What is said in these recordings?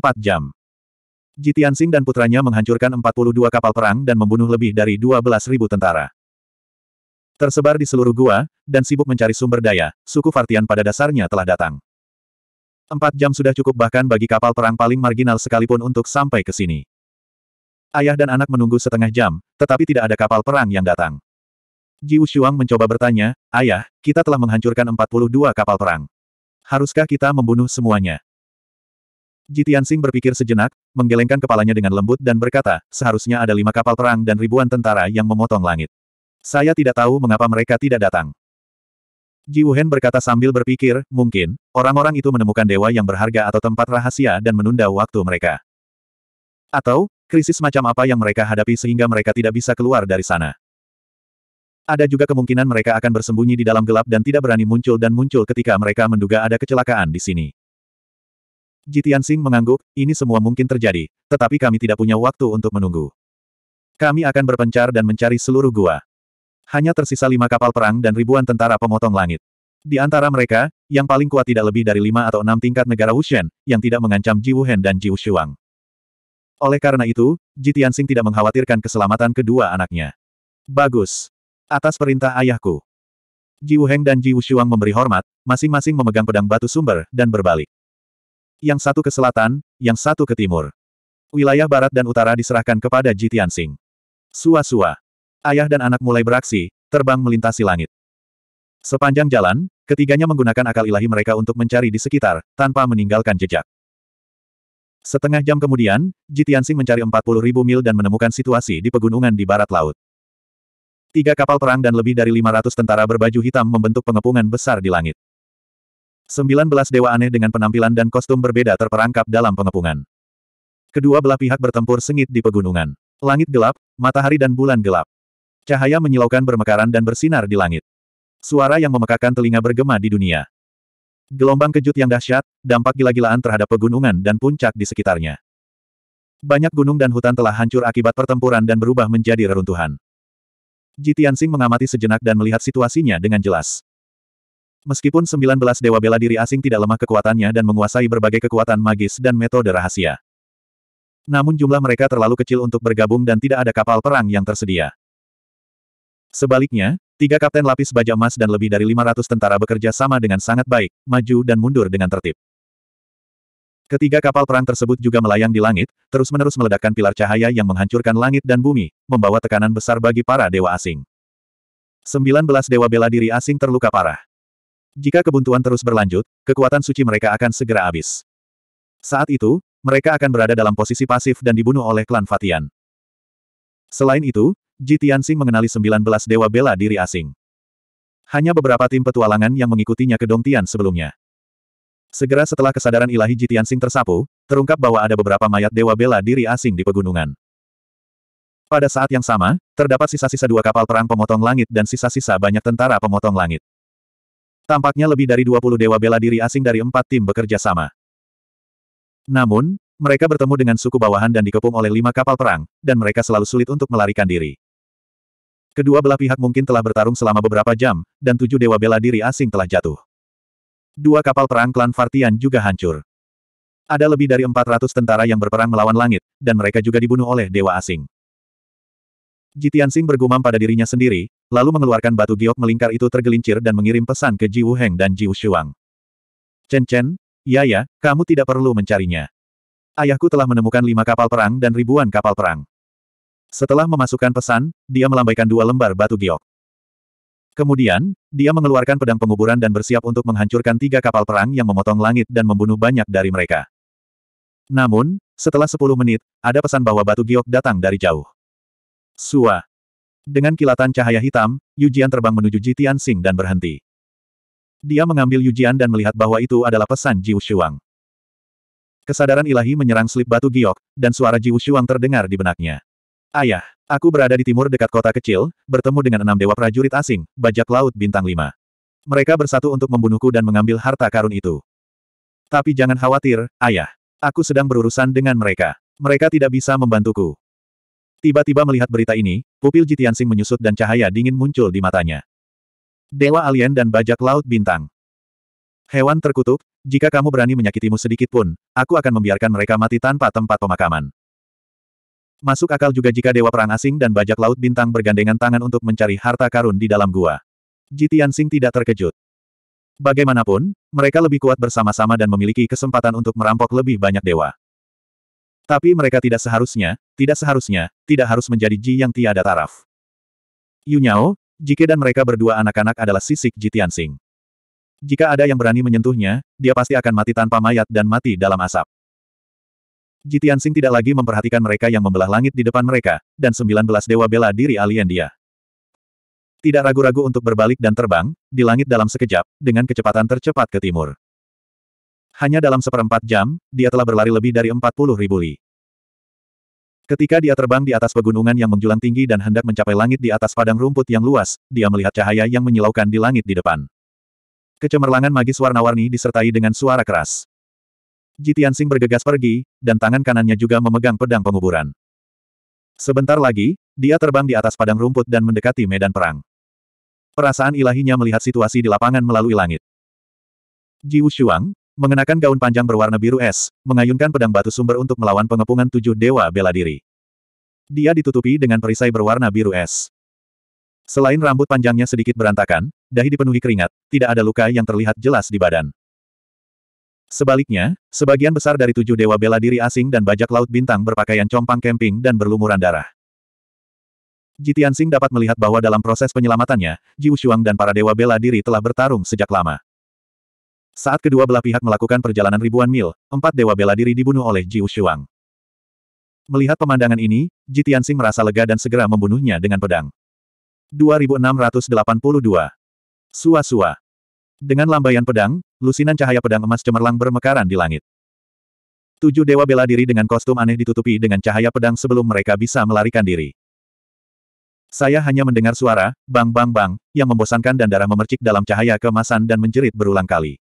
4 jam. Singh dan putranya menghancurkan 42 kapal perang dan membunuh lebih dari 12.000 tentara. Tersebar di seluruh gua, dan sibuk mencari sumber daya, suku Fartian pada dasarnya telah datang. Empat jam sudah cukup bahkan bagi kapal perang paling marginal sekalipun untuk sampai ke sini. Ayah dan anak menunggu setengah jam, tetapi tidak ada kapal perang yang datang. Ji Wushuang mencoba bertanya, Ayah, kita telah menghancurkan 42 kapal perang. Haruskah kita membunuh semuanya? Jitian Sing berpikir sejenak, menggelengkan kepalanya dengan lembut dan berkata, seharusnya ada lima kapal perang dan ribuan tentara yang memotong langit. Saya tidak tahu mengapa mereka tidak datang. Ji Wuhen berkata sambil berpikir, mungkin, orang-orang itu menemukan dewa yang berharga atau tempat rahasia dan menunda waktu mereka. Atau, krisis macam apa yang mereka hadapi sehingga mereka tidak bisa keluar dari sana. Ada juga kemungkinan mereka akan bersembunyi di dalam gelap dan tidak berani muncul dan muncul ketika mereka menduga ada kecelakaan di sini. Jitian Sing mengangguk, ini semua mungkin terjadi, tetapi kami tidak punya waktu untuk menunggu. Kami akan berpencar dan mencari seluruh gua. Hanya tersisa lima kapal perang dan ribuan tentara pemotong langit. Di antara mereka, yang paling kuat tidak lebih dari lima atau enam tingkat negara Wushen, yang tidak mengancam Ji Wuhen dan Ji Wushuang. Oleh karena itu, Jitian Tianxing tidak mengkhawatirkan keselamatan kedua anaknya. Bagus. Atas perintah ayahku. Ji Wuheng dan Ji Wushuang memberi hormat, masing-masing memegang pedang batu sumber, dan berbalik yang satu ke selatan, yang satu ke timur. Wilayah barat dan utara diserahkan kepada Ji Tianxing. Sua-sua. Ayah dan anak mulai beraksi, terbang melintasi langit. Sepanjang jalan, ketiganya menggunakan akal ilahi mereka untuk mencari di sekitar, tanpa meninggalkan jejak. Setengah jam kemudian, Ji Tianxing mencari 40 ribu mil dan menemukan situasi di pegunungan di barat laut. Tiga kapal perang dan lebih dari 500 tentara berbaju hitam membentuk pengepungan besar di langit. 19 dewa aneh dengan penampilan dan kostum berbeda terperangkap dalam pengepungan. Kedua belah pihak bertempur sengit di pegunungan. Langit gelap, matahari dan bulan gelap. Cahaya menyilaukan bermekaran dan bersinar di langit. Suara yang memekakan telinga bergema di dunia. Gelombang kejut yang dahsyat, dampak gila-gilaan terhadap pegunungan dan puncak di sekitarnya. Banyak gunung dan hutan telah hancur akibat pertempuran dan berubah menjadi reruntuhan. Jitian Sing mengamati sejenak dan melihat situasinya dengan jelas. Meskipun 19 dewa bela diri asing tidak lemah kekuatannya dan menguasai berbagai kekuatan magis dan metode rahasia. Namun jumlah mereka terlalu kecil untuk bergabung dan tidak ada kapal perang yang tersedia. Sebaliknya, tiga kapten lapis baja emas dan lebih dari 500 tentara bekerja sama dengan sangat baik, maju dan mundur dengan tertib. Ketiga kapal perang tersebut juga melayang di langit, terus-menerus meledakkan pilar cahaya yang menghancurkan langit dan bumi, membawa tekanan besar bagi para dewa asing. 19 dewa bela diri asing terluka parah. Jika kebuntuan terus berlanjut, kekuatan suci mereka akan segera habis. Saat itu, mereka akan berada dalam posisi pasif dan dibunuh oleh klan Fatian. Selain itu, Ji Tianxing mengenali 19 dewa bela diri asing. Hanya beberapa tim petualangan yang mengikutinya ke Dongtian sebelumnya. Segera setelah kesadaran ilahi Ji Tianxing tersapu, terungkap bahwa ada beberapa mayat dewa bela diri asing di pegunungan. Pada saat yang sama, terdapat sisa-sisa dua kapal perang pemotong langit dan sisa-sisa banyak tentara pemotong langit. Tampaknya lebih dari 20 dewa bela diri asing dari empat tim bekerja sama. Namun, mereka bertemu dengan suku bawahan dan dikepung oleh lima kapal perang, dan mereka selalu sulit untuk melarikan diri. Kedua belah pihak mungkin telah bertarung selama beberapa jam, dan tujuh dewa bela diri asing telah jatuh. Dua kapal perang klan Vartian juga hancur. Ada lebih dari 400 tentara yang berperang melawan langit, dan mereka juga dibunuh oleh dewa asing. Jitian Sing bergumam pada dirinya sendiri, Lalu mengeluarkan batu giok melingkar itu tergelincir dan mengirim pesan ke Ji Wuheng dan Ji Wushuang. Chen Chen, ya ya, kamu tidak perlu mencarinya. Ayahku telah menemukan lima kapal perang dan ribuan kapal perang. Setelah memasukkan pesan, dia melambaikan dua lembar batu giok. Kemudian, dia mengeluarkan pedang penguburan dan bersiap untuk menghancurkan tiga kapal perang yang memotong langit dan membunuh banyak dari mereka. Namun, setelah sepuluh menit, ada pesan bahwa batu giok datang dari jauh. Suah! Dengan kilatan cahaya hitam, Yu Jian terbang menuju Jitian Sing dan berhenti. Dia mengambil Yu Jian dan melihat bahwa itu adalah pesan Ji Shuang. Kesadaran ilahi menyerang slip batu giok, dan suara Ji Shuang terdengar di benaknya. Ayah, aku berada di timur dekat kota kecil, bertemu dengan enam dewa prajurit asing, bajak laut bintang lima. Mereka bersatu untuk membunuhku dan mengambil harta karun itu. Tapi jangan khawatir, ayah. Aku sedang berurusan dengan mereka. Mereka tidak bisa membantuku. Tiba-tiba melihat berita ini, pupil Jitiansing menyusut dan cahaya dingin muncul di matanya. Dewa alien dan bajak laut bintang. Hewan terkutuk, jika kamu berani menyakitimu sedikit pun, aku akan membiarkan mereka mati tanpa tempat pemakaman. Masuk akal juga jika dewa perang asing dan bajak laut bintang bergandengan tangan untuk mencari harta karun di dalam gua. Jitiansing tidak terkejut. Bagaimanapun, mereka lebih kuat bersama-sama dan memiliki kesempatan untuk merampok lebih banyak dewa. Tapi mereka tidak seharusnya, tidak seharusnya, tidak harus menjadi Ji yang tiada taraf. Yunyao, Jike dan mereka berdua anak-anak adalah sisik Ji Tianxing. Jika ada yang berani menyentuhnya, dia pasti akan mati tanpa mayat dan mati dalam asap. Jitian Sing tidak lagi memperhatikan mereka yang membelah langit di depan mereka, dan 19 dewa bela diri alien dia. Tidak ragu-ragu untuk berbalik dan terbang, di langit dalam sekejap, dengan kecepatan tercepat ke timur. Hanya dalam seperempat jam, dia telah berlari lebih dari 40 ribu li. Ketika dia terbang di atas pegunungan yang menjulang tinggi dan hendak mencapai langit di atas padang rumput yang luas, dia melihat cahaya yang menyilaukan di langit di depan. Kecemerlangan magis warna-warni disertai dengan suara keras. Jitian Sing bergegas pergi, dan tangan kanannya juga memegang pedang penguburan. Sebentar lagi, dia terbang di atas padang rumput dan mendekati medan perang. Perasaan ilahinya melihat situasi di lapangan melalui langit. Ji Wushuang, mengenakan gaun panjang berwarna biru es, mengayunkan pedang batu sumber untuk melawan pengepungan tujuh dewa bela diri. Dia ditutupi dengan perisai berwarna biru es. Selain rambut panjangnya sedikit berantakan, dahi dipenuhi keringat, tidak ada luka yang terlihat jelas di badan. Sebaliknya, sebagian besar dari tujuh dewa bela diri asing dan bajak laut bintang berpakaian compang camping dan berlumuran darah. Jitian Sing dapat melihat bahwa dalam proses penyelamatannya, Ji Ushuang dan para dewa bela diri telah bertarung sejak lama. Saat kedua belah pihak melakukan perjalanan ribuan mil, empat dewa bela diri dibunuh oleh Jiu Shuang. Melihat pemandangan ini, Ji Tianxing merasa lega dan segera membunuhnya dengan pedang. 2682. Sua-sua. Dengan lambaian pedang, lusinan cahaya pedang emas cemerlang bermekaran di langit. Tujuh dewa bela diri dengan kostum aneh ditutupi dengan cahaya pedang sebelum mereka bisa melarikan diri. Saya hanya mendengar suara, bang bang bang, yang membosankan dan darah memercik dalam cahaya kemasan dan menjerit berulang kali.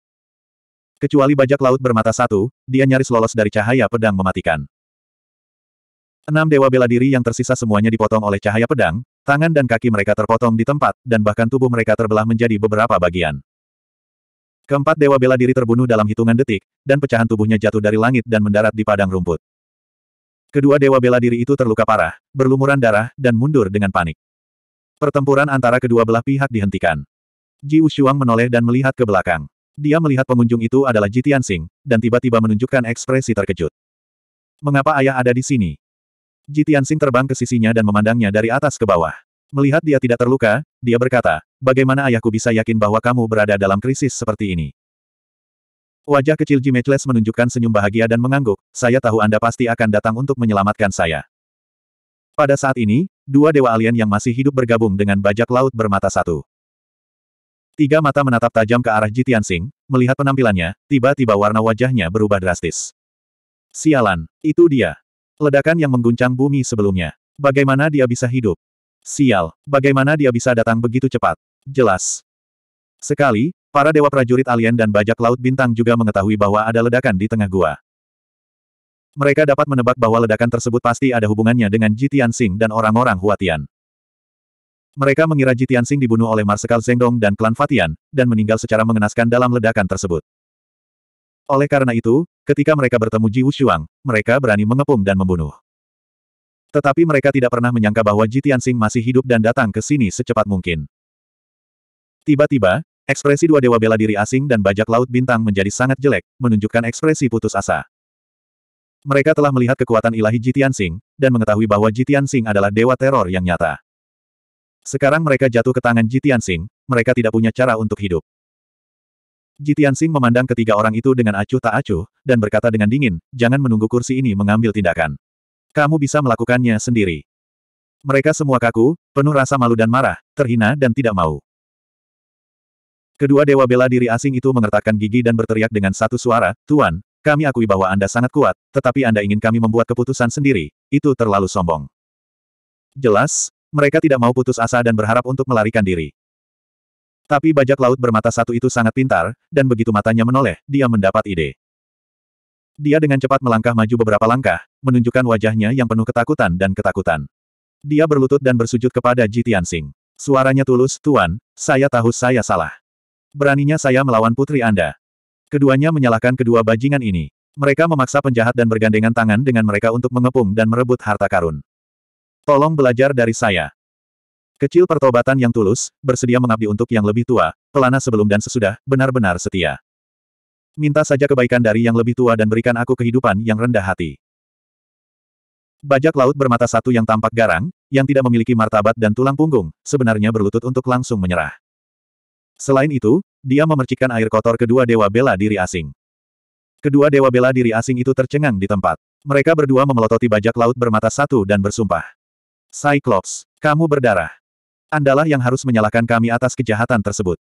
Kecuali bajak laut bermata satu, dia nyaris lolos dari cahaya pedang mematikan. Enam dewa bela diri yang tersisa semuanya dipotong oleh cahaya pedang, tangan dan kaki mereka terpotong di tempat, dan bahkan tubuh mereka terbelah menjadi beberapa bagian. Keempat dewa bela diri terbunuh dalam hitungan detik, dan pecahan tubuhnya jatuh dari langit dan mendarat di padang rumput. Kedua dewa bela diri itu terluka parah, berlumuran darah, dan mundur dengan panik. Pertempuran antara kedua belah pihak dihentikan. Ji Ushuang menoleh dan melihat ke belakang. Dia melihat pengunjung itu adalah Jitian Sing, dan tiba-tiba menunjukkan ekspresi terkejut. Mengapa ayah ada di sini? Jitian Sing terbang ke sisinya dan memandangnya dari atas ke bawah. Melihat dia tidak terluka, dia berkata, bagaimana ayahku bisa yakin bahwa kamu berada dalam krisis seperti ini? Wajah kecil Jimetles menunjukkan senyum bahagia dan mengangguk, saya tahu Anda pasti akan datang untuk menyelamatkan saya. Pada saat ini, dua dewa alien yang masih hidup bergabung dengan bajak laut bermata satu. Tiga mata menatap tajam ke arah Jitian Sing, melihat penampilannya, tiba-tiba warna wajahnya berubah drastis. Sialan, itu dia. Ledakan yang mengguncang bumi sebelumnya. Bagaimana dia bisa hidup? Sial, bagaimana dia bisa datang begitu cepat? Jelas. Sekali, para dewa prajurit alien dan bajak laut bintang juga mengetahui bahwa ada ledakan di tengah gua. Mereka dapat menebak bahwa ledakan tersebut pasti ada hubungannya dengan Jitian Sing dan orang-orang Huatian. Mereka mengira Tianxing dibunuh oleh Marsekal Zengdong dan klan Fatian, dan meninggal secara mengenaskan dalam ledakan tersebut. Oleh karena itu, ketika mereka bertemu Ji Wuxuang, mereka berani mengepung dan membunuh. Tetapi mereka tidak pernah menyangka bahwa Ji Tianxing masih hidup dan datang ke sini secepat mungkin. Tiba-tiba, ekspresi dua dewa bela diri asing dan bajak laut bintang menjadi sangat jelek, menunjukkan ekspresi putus asa. Mereka telah melihat kekuatan ilahi Ji Tianxing, dan mengetahui bahwa Ji Tianxing adalah dewa teror yang nyata. Sekarang mereka jatuh ke tangan Jitian Sing, mereka tidak punya cara untuk hidup. Jitian Sing memandang ketiga orang itu dengan acuh tak acuh, dan berkata dengan dingin, jangan menunggu kursi ini mengambil tindakan. Kamu bisa melakukannya sendiri. Mereka semua kaku, penuh rasa malu dan marah, terhina dan tidak mau. Kedua dewa bela diri asing itu mengertakkan gigi dan berteriak dengan satu suara, Tuan, kami akui bahwa Anda sangat kuat, tetapi Anda ingin kami membuat keputusan sendiri, itu terlalu sombong. Jelas, mereka tidak mau putus asa dan berharap untuk melarikan diri. Tapi bajak laut bermata satu itu sangat pintar, dan begitu matanya menoleh, dia mendapat ide. Dia dengan cepat melangkah maju beberapa langkah, menunjukkan wajahnya yang penuh ketakutan dan ketakutan. Dia berlutut dan bersujud kepada Ji Tianxing. Suaranya tulus, Tuan, saya tahu saya salah. Beraninya saya melawan putri Anda. Keduanya menyalahkan kedua bajingan ini. Mereka memaksa penjahat dan bergandengan tangan dengan mereka untuk mengepung dan merebut harta karun. Tolong belajar dari saya. Kecil pertobatan yang tulus, bersedia mengabdi untuk yang lebih tua, pelana sebelum dan sesudah, benar-benar setia. Minta saja kebaikan dari yang lebih tua dan berikan aku kehidupan yang rendah hati. Bajak laut bermata satu yang tampak garang, yang tidak memiliki martabat dan tulang punggung, sebenarnya berlutut untuk langsung menyerah. Selain itu, dia memercikkan air kotor kedua dewa bela diri asing. Kedua dewa bela diri asing itu tercengang di tempat. Mereka berdua memelototi bajak laut bermata satu dan bersumpah. Cyclops, kamu berdarah. Andalah yang harus menyalahkan kami atas kejahatan tersebut.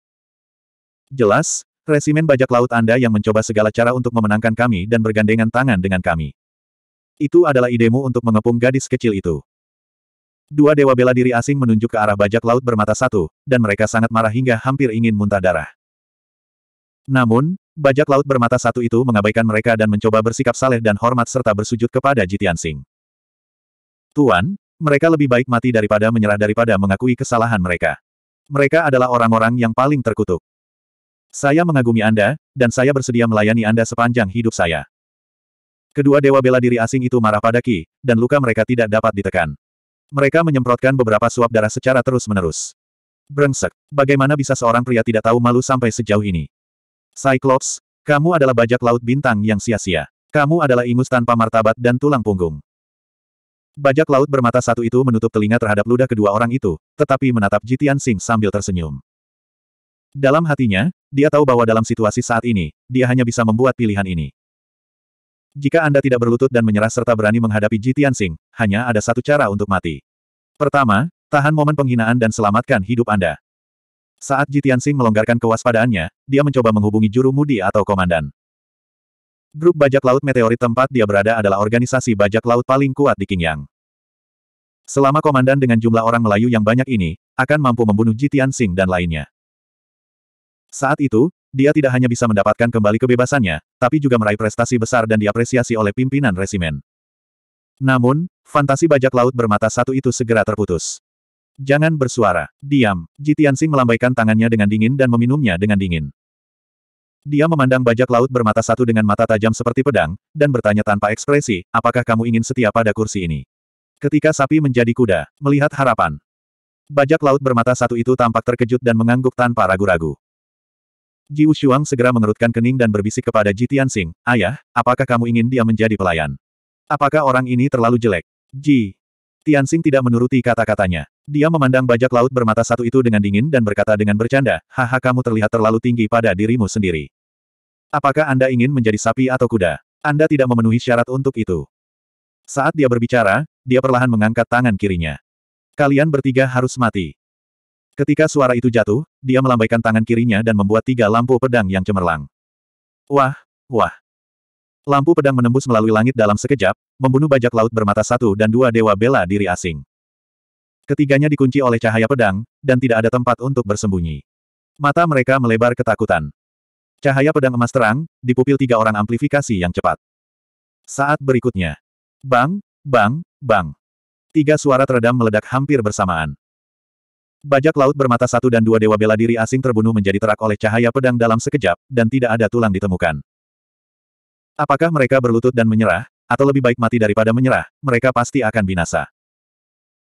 Jelas, resimen bajak laut Anda yang mencoba segala cara untuk memenangkan kami dan bergandengan tangan dengan kami. Itu adalah idemu untuk mengepung gadis kecil itu. Dua dewa bela diri asing menunjuk ke arah bajak laut bermata satu, dan mereka sangat marah hingga hampir ingin muntah darah. Namun, bajak laut bermata satu itu mengabaikan mereka dan mencoba bersikap saleh dan hormat serta bersujud kepada Jitian Sing. Tuan, mereka lebih baik mati daripada menyerah daripada mengakui kesalahan mereka. Mereka adalah orang-orang yang paling terkutuk. Saya mengagumi Anda, dan saya bersedia melayani Anda sepanjang hidup saya. Kedua dewa bela diri asing itu marah pada Ki, dan luka mereka tidak dapat ditekan. Mereka menyemprotkan beberapa suap darah secara terus-menerus. Brengsek, bagaimana bisa seorang pria tidak tahu malu sampai sejauh ini? Cyclops, kamu adalah bajak laut bintang yang sia-sia. Kamu adalah ingus tanpa martabat dan tulang punggung. Bajak laut bermata satu itu menutup telinga terhadap ludah kedua orang itu, tetapi menatap Jitian Sing sambil tersenyum. Dalam hatinya, dia tahu bahwa dalam situasi saat ini, dia hanya bisa membuat pilihan ini. Jika Anda tidak berlutut dan menyerah serta berani menghadapi Jitian Sing, hanya ada satu cara untuk mati. Pertama, tahan momen penghinaan dan selamatkan hidup Anda. Saat Jitian Sing melonggarkan kewaspadaannya, dia mencoba menghubungi juru mudi atau komandan. Grup bajak laut meteorit tempat dia berada adalah organisasi bajak laut paling kuat di Qingyang. Selama komandan dengan jumlah orang Melayu yang banyak ini, akan mampu membunuh Jitian Sing dan lainnya. Saat itu, dia tidak hanya bisa mendapatkan kembali kebebasannya, tapi juga meraih prestasi besar dan diapresiasi oleh pimpinan resimen. Namun, fantasi bajak laut bermata satu itu segera terputus. Jangan bersuara. Diam. Jitian Sing melambaikan tangannya dengan dingin dan meminumnya dengan dingin. Dia memandang bajak laut bermata satu dengan mata tajam seperti pedang, dan bertanya tanpa ekspresi, apakah kamu ingin setia pada kursi ini? Ketika sapi menjadi kuda, melihat harapan. Bajak laut bermata satu itu tampak terkejut dan mengangguk tanpa ragu-ragu. Ji Wushuang segera mengerutkan kening dan berbisik kepada Ji Tianxing, Ayah, apakah kamu ingin dia menjadi pelayan? Apakah orang ini terlalu jelek? Ji Tianxing tidak menuruti kata-katanya. Dia memandang bajak laut bermata satu itu dengan dingin dan berkata dengan bercanda, Haha kamu terlihat terlalu tinggi pada dirimu sendiri. Apakah Anda ingin menjadi sapi atau kuda? Anda tidak memenuhi syarat untuk itu. Saat dia berbicara, dia perlahan mengangkat tangan kirinya. Kalian bertiga harus mati. Ketika suara itu jatuh, dia melambaikan tangan kirinya dan membuat tiga lampu pedang yang cemerlang. Wah, wah. Lampu pedang menembus melalui langit dalam sekejap, membunuh bajak laut bermata satu dan dua dewa bela diri asing. Ketiganya dikunci oleh cahaya pedang, dan tidak ada tempat untuk bersembunyi. Mata mereka melebar ketakutan. Cahaya pedang emas terang, di pupil tiga orang amplifikasi yang cepat. Saat berikutnya. Bang, bang, bang. Tiga suara teredam meledak hampir bersamaan. Bajak laut bermata satu dan dua dewa bela diri asing terbunuh menjadi terak oleh cahaya pedang dalam sekejap, dan tidak ada tulang ditemukan. Apakah mereka berlutut dan menyerah, atau lebih baik mati daripada menyerah, mereka pasti akan binasa.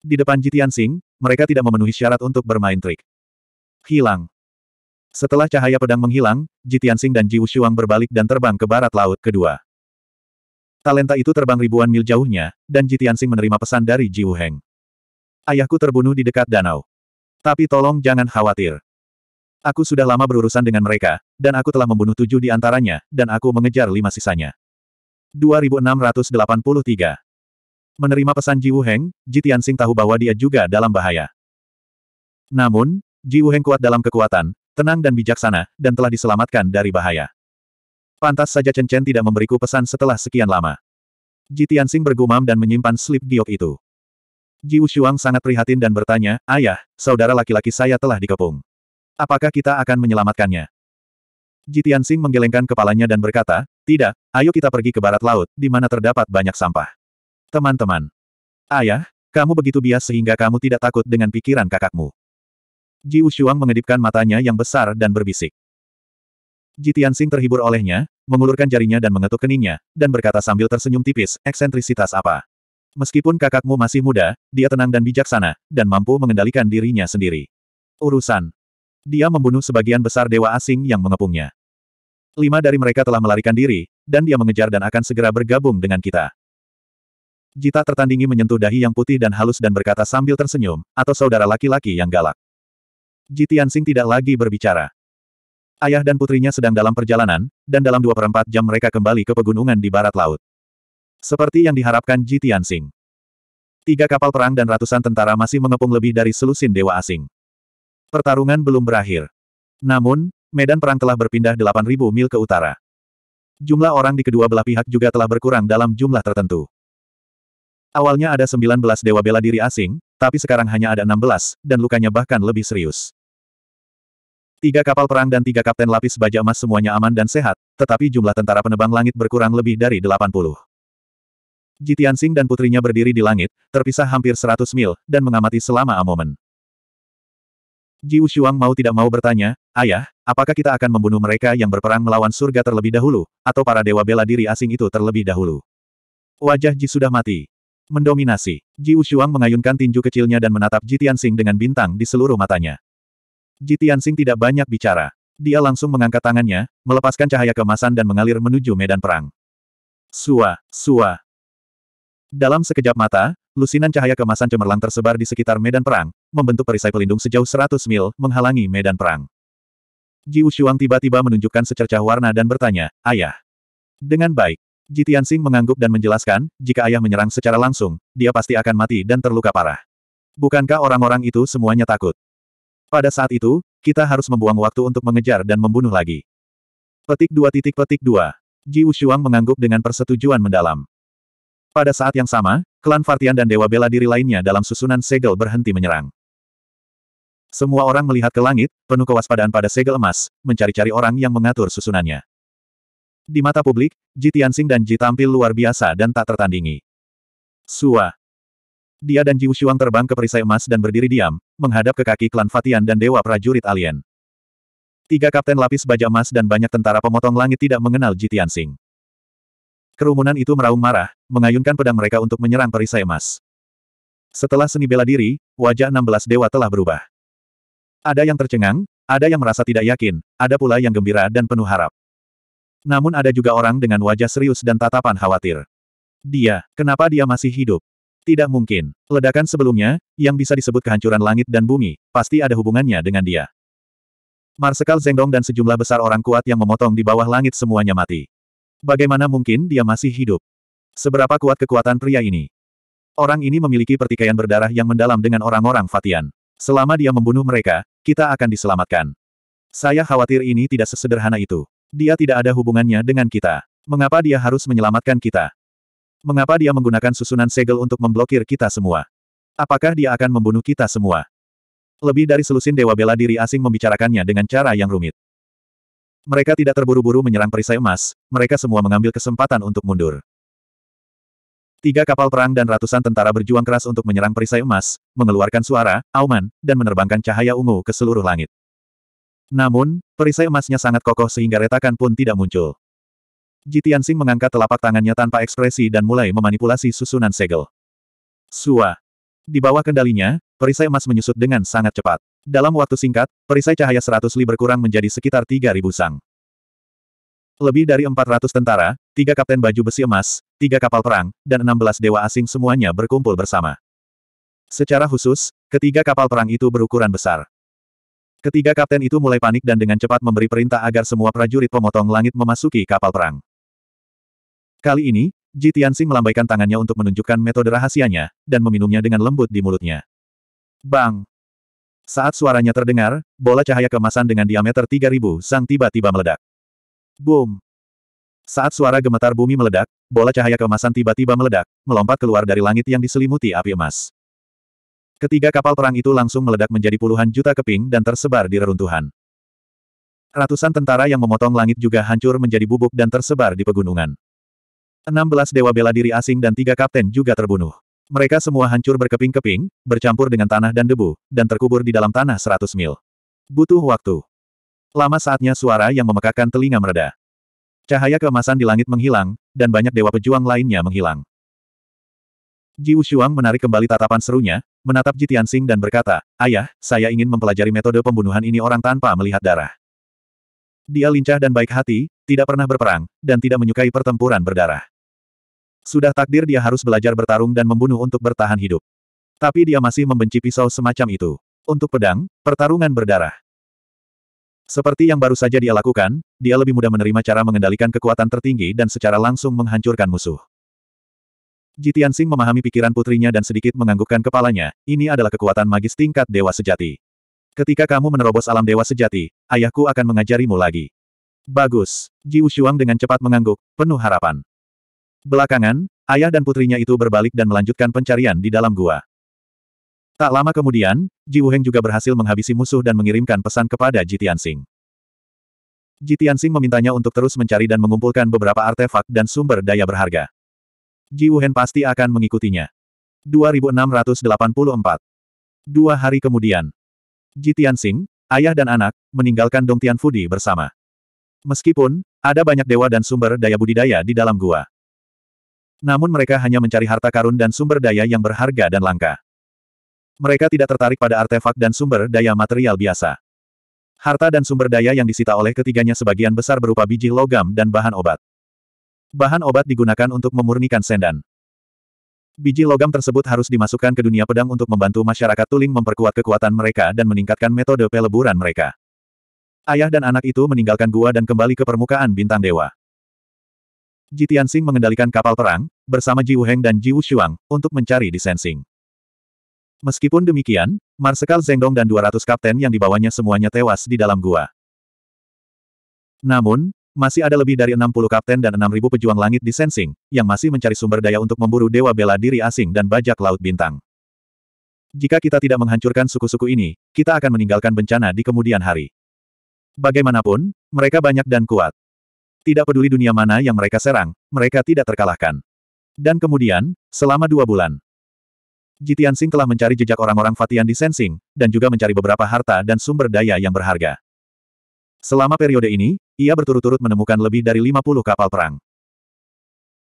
Di depan Jitian Sing, mereka tidak memenuhi syarat untuk bermain trik. Hilang. Setelah cahaya pedang menghilang, Jitian Sing dan Ji Wushuang berbalik dan terbang ke barat laut kedua. Talenta itu terbang ribuan mil jauhnya, dan Jitian Sing menerima pesan dari Ji Wuheng. Ayahku terbunuh di dekat danau. Tapi tolong jangan khawatir. Aku sudah lama berurusan dengan mereka, dan aku telah membunuh tujuh di antaranya, dan aku mengejar lima sisanya. 2683 Menerima pesan Ji Wuheng, Ji Tianxing tahu bahwa dia juga dalam bahaya. Namun, Ji Wuheng kuat dalam kekuatan, tenang dan bijaksana, dan telah diselamatkan dari bahaya. Pantas saja Chen Chen tidak memberiku pesan setelah sekian lama. Ji Tianxing bergumam dan menyimpan slip giok itu. Ji Wuxuang sangat prihatin dan bertanya, Ayah, saudara laki-laki saya telah dikepung. Apakah kita akan menyelamatkannya? Jitian Sing menggelengkan kepalanya dan berkata, tidak, ayo kita pergi ke barat laut, di mana terdapat banyak sampah. Teman-teman. Ayah, kamu begitu bias sehingga kamu tidak takut dengan pikiran kakakmu. Ji Ushuang mengedipkan matanya yang besar dan berbisik. Jitian Sing terhibur olehnya, mengulurkan jarinya dan mengetuk keningnya, dan berkata sambil tersenyum tipis, eksentrisitas apa? Meskipun kakakmu masih muda, dia tenang dan bijaksana, dan mampu mengendalikan dirinya sendiri. Urusan dia membunuh sebagian besar dewa asing yang mengepungnya. Lima dari mereka telah melarikan diri, dan dia mengejar dan akan segera bergabung dengan kita. Jita tertandingi menyentuh dahi yang putih dan halus dan berkata sambil tersenyum, atau saudara laki-laki yang galak. Jitiansing tidak lagi berbicara. Ayah dan putrinya sedang dalam perjalanan, dan dalam dua perempat jam mereka kembali ke pegunungan di barat laut. Seperti yang diharapkan Jitiansing. Tiga kapal perang dan ratusan tentara masih mengepung lebih dari selusin dewa asing. Pertarungan belum berakhir. Namun, medan perang telah berpindah 8.000 mil ke utara. Jumlah orang di kedua belah pihak juga telah berkurang dalam jumlah tertentu. Awalnya ada 19 dewa bela diri asing, tapi sekarang hanya ada 16, dan lukanya bahkan lebih serius. Tiga kapal perang dan tiga kapten lapis baja emas semuanya aman dan sehat, tetapi jumlah tentara penebang langit berkurang lebih dari 80. Singh dan putrinya berdiri di langit, terpisah hampir 100 mil, dan mengamati selama amomen. Ji Ushuang mau tidak mau bertanya, Ayah, apakah kita akan membunuh mereka yang berperang melawan surga terlebih dahulu, atau para dewa bela diri asing itu terlebih dahulu? Wajah Ji sudah mati. Mendominasi. Ji Ushuang mengayunkan tinju kecilnya dan menatap Ji Tianxing dengan bintang di seluruh matanya. Ji Tianxing tidak banyak bicara. Dia langsung mengangkat tangannya, melepaskan cahaya kemasan dan mengalir menuju medan perang. Sua, sua. Dalam sekejap mata, lusinan cahaya kemasan cemerlang tersebar di sekitar medan perang, membentuk perisai pelindung sejauh 100 mil, menghalangi medan perang. Ji Ushuang tiba-tiba menunjukkan secercah warna dan bertanya, Ayah. Dengan baik, Ji Tianxing mengangguk dan menjelaskan, jika ayah menyerang secara langsung, dia pasti akan mati dan terluka parah. Bukankah orang-orang itu semuanya takut? Pada saat itu, kita harus membuang waktu untuk mengejar dan membunuh lagi. Petik dua titik petik dua. Ji Ushuang mengangguk dengan persetujuan mendalam. Pada saat yang sama, klan Fartian dan Dewa Bela Diri lainnya dalam susunan segel berhenti menyerang. Semua orang melihat ke langit, penuh kewaspadaan pada segel emas, mencari-cari orang yang mengatur susunannya. Di mata publik, Ji Tianxing dan Ji tampil luar biasa dan tak tertandingi. Sua. Dia dan Ji Wushuang terbang ke perisai emas dan berdiri diam, menghadap ke kaki klan Fatian dan Dewa Prajurit Alien. Tiga kapten lapis baja emas dan banyak tentara pemotong langit tidak mengenal Ji Tianxing. Kerumunan itu meraung marah, mengayunkan pedang mereka untuk menyerang perisai emas. Setelah seni bela diri, wajah 16 dewa telah berubah. Ada yang tercengang, ada yang merasa tidak yakin, ada pula yang gembira dan penuh harap. Namun ada juga orang dengan wajah serius dan tatapan khawatir. Dia, kenapa dia masih hidup? Tidak mungkin. Ledakan sebelumnya, yang bisa disebut kehancuran langit dan bumi, pasti ada hubungannya dengan dia. Marsekal Zengdong dan sejumlah besar orang kuat yang memotong di bawah langit semuanya mati. Bagaimana mungkin dia masih hidup? Seberapa kuat kekuatan pria ini? Orang ini memiliki pertikaian berdarah yang mendalam dengan orang-orang Fatian. Selama dia membunuh mereka, kita akan diselamatkan. Saya khawatir ini tidak sesederhana itu. Dia tidak ada hubungannya dengan kita. Mengapa dia harus menyelamatkan kita? Mengapa dia menggunakan susunan segel untuk memblokir kita semua? Apakah dia akan membunuh kita semua? Lebih dari selusin dewa bela diri asing membicarakannya dengan cara yang rumit. Mereka tidak terburu-buru menyerang perisai emas, mereka semua mengambil kesempatan untuk mundur. Tiga kapal perang dan ratusan tentara berjuang keras untuk menyerang perisai emas, mengeluarkan suara, auman, dan menerbangkan cahaya ungu ke seluruh langit. Namun, perisai emasnya sangat kokoh sehingga retakan pun tidak muncul. Jitian Sing mengangkat telapak tangannya tanpa ekspresi dan mulai memanipulasi susunan segel. Sua. Di bawah kendalinya, perisai emas menyusut dengan sangat cepat. Dalam waktu singkat, perisai cahaya 100 li berkurang menjadi sekitar 3.000 sang. Lebih dari 400 tentara, tiga kapten baju besi emas, tiga kapal perang, dan 16 dewa asing semuanya berkumpul bersama. Secara khusus, ketiga kapal perang itu berukuran besar. Ketiga kapten itu mulai panik dan dengan cepat memberi perintah agar semua prajurit pemotong langit memasuki kapal perang. Kali ini, Ji Tianxing melambaikan tangannya untuk menunjukkan metode rahasianya, dan meminumnya dengan lembut di mulutnya. Bang! Saat suaranya terdengar, bola cahaya kemasan dengan diameter 3000 sang tiba-tiba meledak. Boom! Saat suara gemetar bumi meledak, bola cahaya keemasan tiba-tiba meledak, melompat keluar dari langit yang diselimuti api emas. Ketiga kapal perang itu langsung meledak menjadi puluhan juta keping dan tersebar di reruntuhan. Ratusan tentara yang memotong langit juga hancur menjadi bubuk dan tersebar di pegunungan. 16 dewa bela diri asing dan tiga kapten juga terbunuh. Mereka semua hancur berkeping-keping, bercampur dengan tanah dan debu, dan terkubur di dalam tanah 100 mil. Butuh waktu. Lama saatnya suara yang memekakan telinga mereda. Cahaya keemasan di langit menghilang, dan banyak dewa pejuang lainnya menghilang. Ji Wushuang menarik kembali tatapan serunya, menatap Ji Tianxing dan berkata, Ayah, saya ingin mempelajari metode pembunuhan ini orang tanpa melihat darah. Dia lincah dan baik hati, tidak pernah berperang, dan tidak menyukai pertempuran berdarah. Sudah takdir dia harus belajar bertarung dan membunuh untuk bertahan hidup. Tapi dia masih membenci pisau semacam itu. Untuk pedang, pertarungan berdarah. Seperti yang baru saja dia lakukan, dia lebih mudah menerima cara mengendalikan kekuatan tertinggi dan secara langsung menghancurkan musuh. Jitian Sing memahami pikiran putrinya dan sedikit menganggukkan kepalanya, ini adalah kekuatan magis tingkat dewa sejati. Ketika kamu menerobos alam dewa sejati, ayahku akan mengajarimu lagi. Bagus. Ji Ushuang dengan cepat mengangguk, penuh harapan. Belakangan, ayah dan putrinya itu berbalik dan melanjutkan pencarian di dalam gua. Tak lama kemudian, Ji Wuheng juga berhasil menghabisi musuh dan mengirimkan pesan kepada Ji Tianxing. Ji Tianxing memintanya untuk terus mencari dan mengumpulkan beberapa artefak dan sumber daya berharga. Ji Wuhen pasti akan mengikutinya. 2684 Dua hari kemudian, Ji Tianxing, ayah dan anak, meninggalkan Dong Tianfudi bersama. Meskipun, ada banyak dewa dan sumber daya budidaya di dalam gua. Namun mereka hanya mencari harta karun dan sumber daya yang berharga dan langka. Mereka tidak tertarik pada artefak dan sumber daya material biasa. Harta dan sumber daya yang disita oleh ketiganya sebagian besar berupa biji logam dan bahan obat. Bahan obat digunakan untuk memurnikan sendan. Biji logam tersebut harus dimasukkan ke dunia pedang untuk membantu masyarakat tuling memperkuat kekuatan mereka dan meningkatkan metode peleburan mereka. Ayah dan anak itu meninggalkan gua dan kembali ke permukaan bintang dewa. Jitian Sing mengendalikan kapal perang, bersama Ji Wuheng dan Ji Wuxuang, untuk mencari disensing. Meskipun demikian, Marsekal Zengdong dan 200 kapten yang dibawanya semuanya tewas di dalam gua. Namun, masih ada lebih dari 60 kapten dan 6.000 pejuang langit di Sensing, yang masih mencari sumber daya untuk memburu dewa bela diri asing dan bajak laut bintang. Jika kita tidak menghancurkan suku-suku ini, kita akan meninggalkan bencana di kemudian hari. Bagaimanapun, mereka banyak dan kuat. Tidak peduli dunia mana yang mereka serang, mereka tidak terkalahkan. Dan kemudian, selama dua bulan, Jitian Sing telah mencari jejak orang-orang Fatian di Sensing, dan juga mencari beberapa harta dan sumber daya yang berharga. Selama periode ini, ia berturut-turut menemukan lebih dari 50 kapal perang.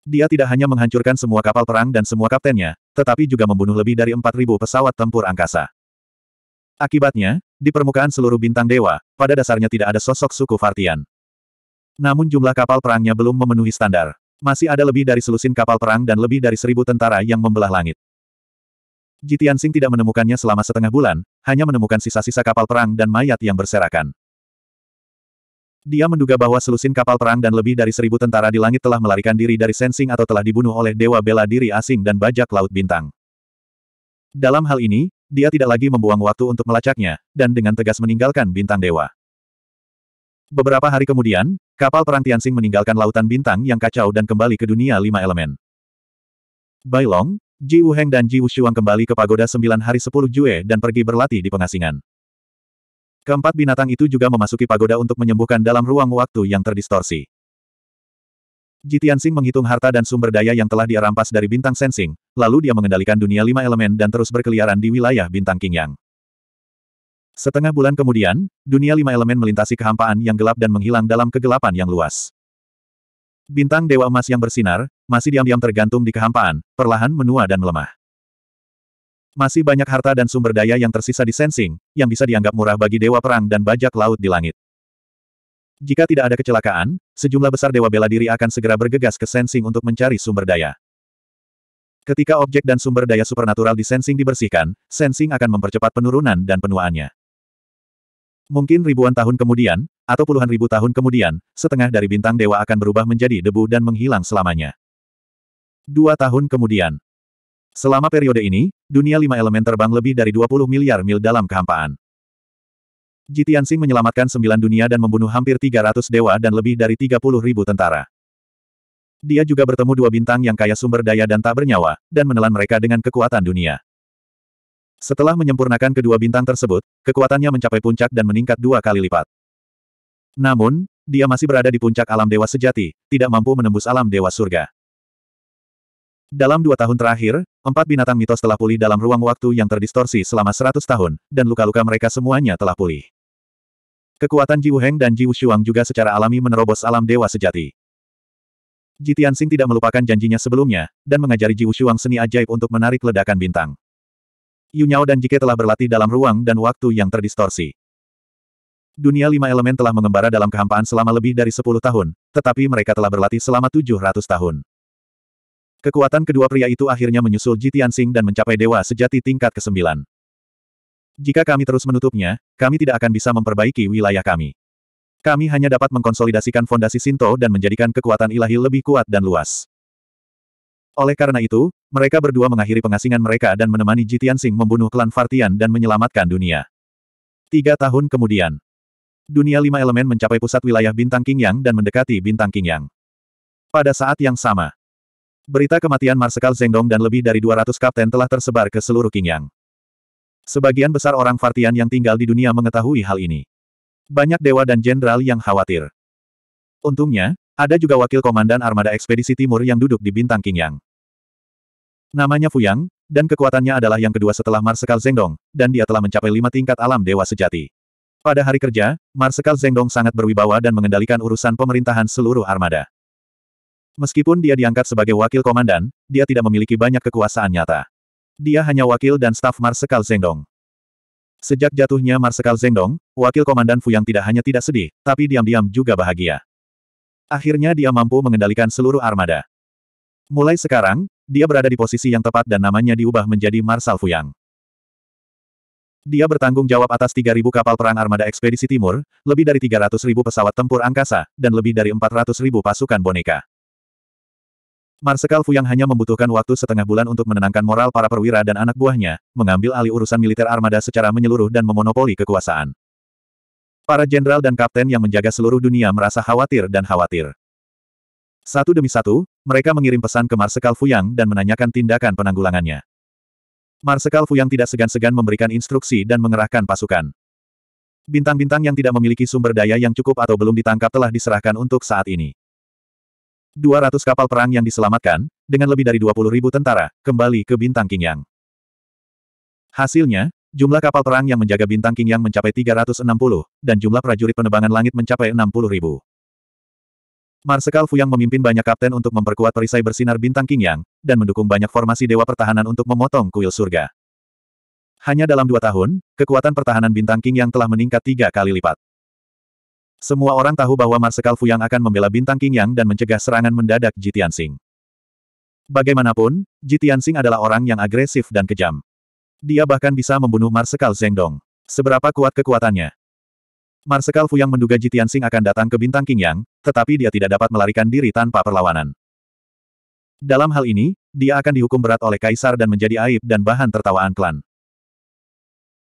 Dia tidak hanya menghancurkan semua kapal perang dan semua kaptennya, tetapi juga membunuh lebih dari 4.000 pesawat tempur angkasa. Akibatnya, di permukaan seluruh bintang dewa, pada dasarnya tidak ada sosok suku Fatian. Namun jumlah kapal perangnya belum memenuhi standar. Masih ada lebih dari selusin kapal perang dan lebih dari seribu tentara yang membelah langit. Jitian Sing tidak menemukannya selama setengah bulan, hanya menemukan sisa-sisa kapal perang dan mayat yang berserakan. Dia menduga bahwa selusin kapal perang dan lebih dari seribu tentara di langit telah melarikan diri dari sensing atau telah dibunuh oleh dewa bela diri asing dan bajak laut bintang. Dalam hal ini, dia tidak lagi membuang waktu untuk melacaknya, dan dengan tegas meninggalkan bintang dewa. Beberapa hari kemudian, kapal perang Tianxing meninggalkan lautan bintang yang kacau dan kembali ke dunia lima elemen. Bailong, Ji Wu Heng dan Ji Wushuang kembali ke pagoda Sembilan hari Sepuluh Jue dan pergi berlatih di pengasingan. Keempat binatang itu juga memasuki pagoda untuk menyembuhkan dalam ruang waktu yang terdistorsi. Ji Tianxing menghitung harta dan sumber daya yang telah dia rampas dari bintang sensing, lalu dia mengendalikan dunia lima elemen dan terus berkeliaran di wilayah bintang Qingyang. Setengah bulan kemudian, dunia lima elemen melintasi kehampaan yang gelap dan menghilang dalam kegelapan yang luas. Bintang Dewa Emas yang bersinar, masih diam-diam tergantung di kehampaan, perlahan menua dan melemah. Masih banyak harta dan sumber daya yang tersisa di sensing, yang bisa dianggap murah bagi Dewa Perang dan bajak laut di langit. Jika tidak ada kecelakaan, sejumlah besar Dewa Bela Diri akan segera bergegas ke sensing untuk mencari sumber daya. Ketika objek dan sumber daya supernatural di sensing dibersihkan, sensing akan mempercepat penurunan dan penuaannya. Mungkin ribuan tahun kemudian, atau puluhan ribu tahun kemudian, setengah dari bintang dewa akan berubah menjadi debu dan menghilang selamanya. Dua tahun kemudian. Selama periode ini, dunia lima elemen terbang lebih dari 20 miliar mil dalam kehampaan. Jitiansing menyelamatkan sembilan dunia dan membunuh hampir 300 dewa dan lebih dari 30 ribu tentara. Dia juga bertemu dua bintang yang kaya sumber daya dan tak bernyawa, dan menelan mereka dengan kekuatan dunia. Setelah menyempurnakan kedua bintang tersebut, kekuatannya mencapai puncak dan meningkat dua kali lipat. Namun, dia masih berada di puncak alam dewa sejati, tidak mampu menembus alam dewa surga. Dalam dua tahun terakhir, empat binatang mitos telah pulih dalam ruang waktu yang terdistorsi selama seratus tahun, dan luka-luka mereka semuanya telah pulih. Kekuatan Ji Heng dan Ji Shuang juga secara alami menerobos alam dewa sejati. Ji Tianxing tidak melupakan janjinya sebelumnya, dan mengajari Ji Shuang seni ajaib untuk menarik ledakan bintang. Yu Nyao dan Jike telah berlatih dalam ruang dan waktu yang terdistorsi. Dunia lima elemen telah mengembara dalam kehampaan selama lebih dari sepuluh tahun, tetapi mereka telah berlatih selama tujuh ratus tahun. Kekuatan kedua pria itu akhirnya menyusul Jitian Sing dan mencapai dewa sejati tingkat ke-9. Jika kami terus menutupnya, kami tidak akan bisa memperbaiki wilayah kami. Kami hanya dapat mengkonsolidasikan fondasi Sinto dan menjadikan kekuatan ilahi lebih kuat dan luas. Oleh karena itu, mereka berdua mengakhiri pengasingan mereka dan menemani Jitian Sing membunuh klan Fartian dan menyelamatkan dunia. Tiga tahun kemudian, Dunia lima elemen mencapai pusat wilayah bintang Qingyang dan mendekati bintang Qingyang. Pada saat yang sama, berita kematian Marsekal Zengdong dan lebih dari 200 kapten telah tersebar ke seluruh Qingyang. Sebagian besar orang Fartian yang tinggal di dunia mengetahui hal ini. Banyak dewa dan jenderal yang khawatir. Untungnya, ada juga wakil komandan armada ekspedisi timur yang duduk di bintang Qingyang. Namanya Fuyang, dan kekuatannya adalah yang kedua setelah Marsekal Zengdong, dan dia telah mencapai lima tingkat alam dewa sejati. Pada hari kerja, Marsekal Zengdong sangat berwibawa dan mengendalikan urusan pemerintahan seluruh armada. Meskipun dia diangkat sebagai wakil komandan, dia tidak memiliki banyak kekuasaan nyata. Dia hanya wakil dan staf Marsekal Zengdong. Sejak jatuhnya Marsekal Zengdong, wakil komandan Fuyang tidak hanya tidak sedih, tapi diam-diam juga bahagia. Akhirnya dia mampu mengendalikan seluruh armada. Mulai sekarang, dia berada di posisi yang tepat dan namanya diubah menjadi Marsal Fuyang. Dia bertanggung jawab atas 3.000 kapal perang armada ekspedisi timur, lebih dari 300.000 pesawat tempur angkasa, dan lebih dari 400.000 pasukan boneka. Marsekal Fuyang hanya membutuhkan waktu setengah bulan untuk menenangkan moral para perwira dan anak buahnya, mengambil alih urusan militer armada secara menyeluruh dan memonopoli kekuasaan. Para jenderal dan kapten yang menjaga seluruh dunia merasa khawatir dan khawatir. Satu demi satu, mereka mengirim pesan ke Marsekal Fuyang dan menanyakan tindakan penanggulangannya. Marsekal Fuyang tidak segan-segan memberikan instruksi dan mengerahkan pasukan. Bintang-bintang yang tidak memiliki sumber daya yang cukup atau belum ditangkap telah diserahkan untuk saat ini. 200 kapal perang yang diselamatkan, dengan lebih dari 20 ribu tentara, kembali ke Bintang Qingyang. Hasilnya, jumlah kapal perang yang menjaga Bintang Qingyang mencapai 360, dan jumlah prajurit penebangan langit mencapai 60 ribu. Marsekal Fuyang memimpin banyak kapten untuk memperkuat perisai bersinar bintang King Yang, dan mendukung banyak formasi Dewa Pertahanan untuk memotong kuil surga. Hanya dalam dua tahun, kekuatan pertahanan bintang King Yang telah meningkat tiga kali lipat. Semua orang tahu bahwa Marsekal Fuyang akan membela bintang King Yang dan mencegah serangan mendadak Jitian Sing. Bagaimanapun, Jitian Sing adalah orang yang agresif dan kejam. Dia bahkan bisa membunuh Marsekal Zhengdong. Seberapa kuat kekuatannya? Marsekal Fuyang menduga Jitian Sing akan datang ke Bintang Qingyang, tetapi dia tidak dapat melarikan diri tanpa perlawanan. Dalam hal ini, dia akan dihukum berat oleh kaisar dan menjadi aib dan bahan tertawaan klan.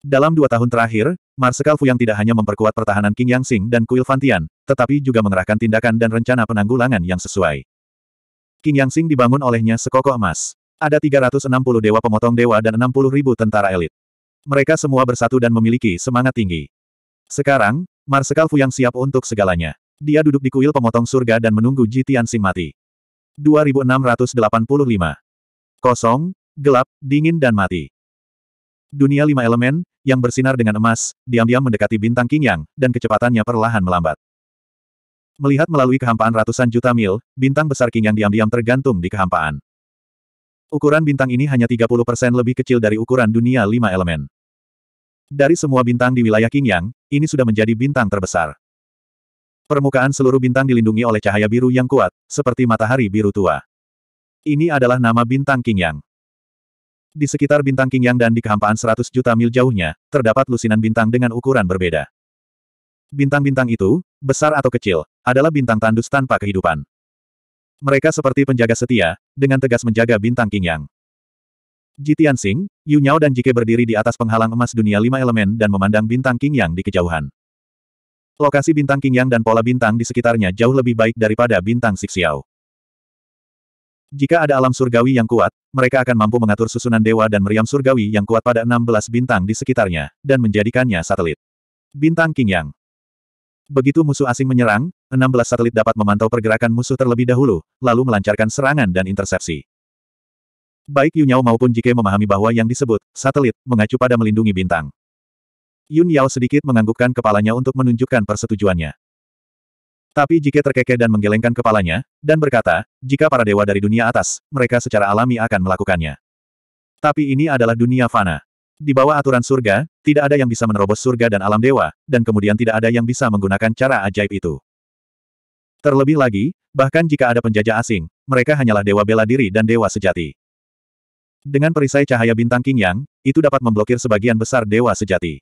Dalam dua tahun terakhir, Marsekal Fuyang tidak hanya memperkuat pertahanan King Yang Sing dan Kuil Fantian, tetapi juga mengerahkan tindakan dan rencana penanggulangan yang sesuai. King Yang Sing dibangun olehnya sekokoh emas. Ada 360 dewa pemotong dewa dan 60 ribu tentara elit. Mereka semua bersatu dan memiliki semangat tinggi. Sekarang, Marsekal Fuyang siap untuk segalanya. Dia duduk di kuil pemotong surga dan menunggu Jitian Tianxing mati. 2685. Kosong, gelap, dingin dan mati. Dunia lima elemen, yang bersinar dengan emas, diam-diam mendekati bintang King Yang, dan kecepatannya perlahan melambat. Melihat melalui kehampaan ratusan juta mil, bintang besar King Yang diam-diam tergantung di kehampaan. Ukuran bintang ini hanya 30% lebih kecil dari ukuran dunia lima elemen. Dari semua bintang di wilayah King Yang, ini sudah menjadi bintang terbesar. Permukaan seluruh bintang dilindungi oleh cahaya biru yang kuat, seperti matahari biru tua. Ini adalah nama bintang King Yang. Di sekitar bintang King Yang dan di kehampaan 100 juta mil jauhnya, terdapat lusinan bintang dengan ukuran berbeda. Bintang-bintang itu, besar atau kecil, adalah bintang tandus tanpa kehidupan. Mereka seperti penjaga setia, dengan tegas menjaga bintang King Yang. Ji Tianxing, Yu Nyao dan Jike berdiri di atas penghalang emas dunia lima elemen dan memandang bintang King Yang di kejauhan. Lokasi bintang King Yang dan pola bintang di sekitarnya jauh lebih baik daripada bintang Sixiao. Jika ada alam surgawi yang kuat, mereka akan mampu mengatur susunan dewa dan meriam surgawi yang kuat pada 16 bintang di sekitarnya, dan menjadikannya satelit. Bintang King Yang Begitu musuh asing menyerang, 16 satelit dapat memantau pergerakan musuh terlebih dahulu, lalu melancarkan serangan dan intersepsi. Baik Yun Yao maupun Jike memahami bahwa yang disebut satelit mengacu pada melindungi bintang. Yun Yao sedikit menganggukkan kepalanya untuk menunjukkan persetujuannya. Tapi Jike terkekeh dan menggelengkan kepalanya, dan berkata, jika para dewa dari dunia atas, mereka secara alami akan melakukannya. Tapi ini adalah dunia fana. Di bawah aturan surga, tidak ada yang bisa menerobos surga dan alam dewa, dan kemudian tidak ada yang bisa menggunakan cara ajaib itu. Terlebih lagi, bahkan jika ada penjajah asing, mereka hanyalah dewa bela diri dan dewa sejati. Dengan perisai cahaya bintang King Yang, itu dapat memblokir sebagian besar dewa sejati.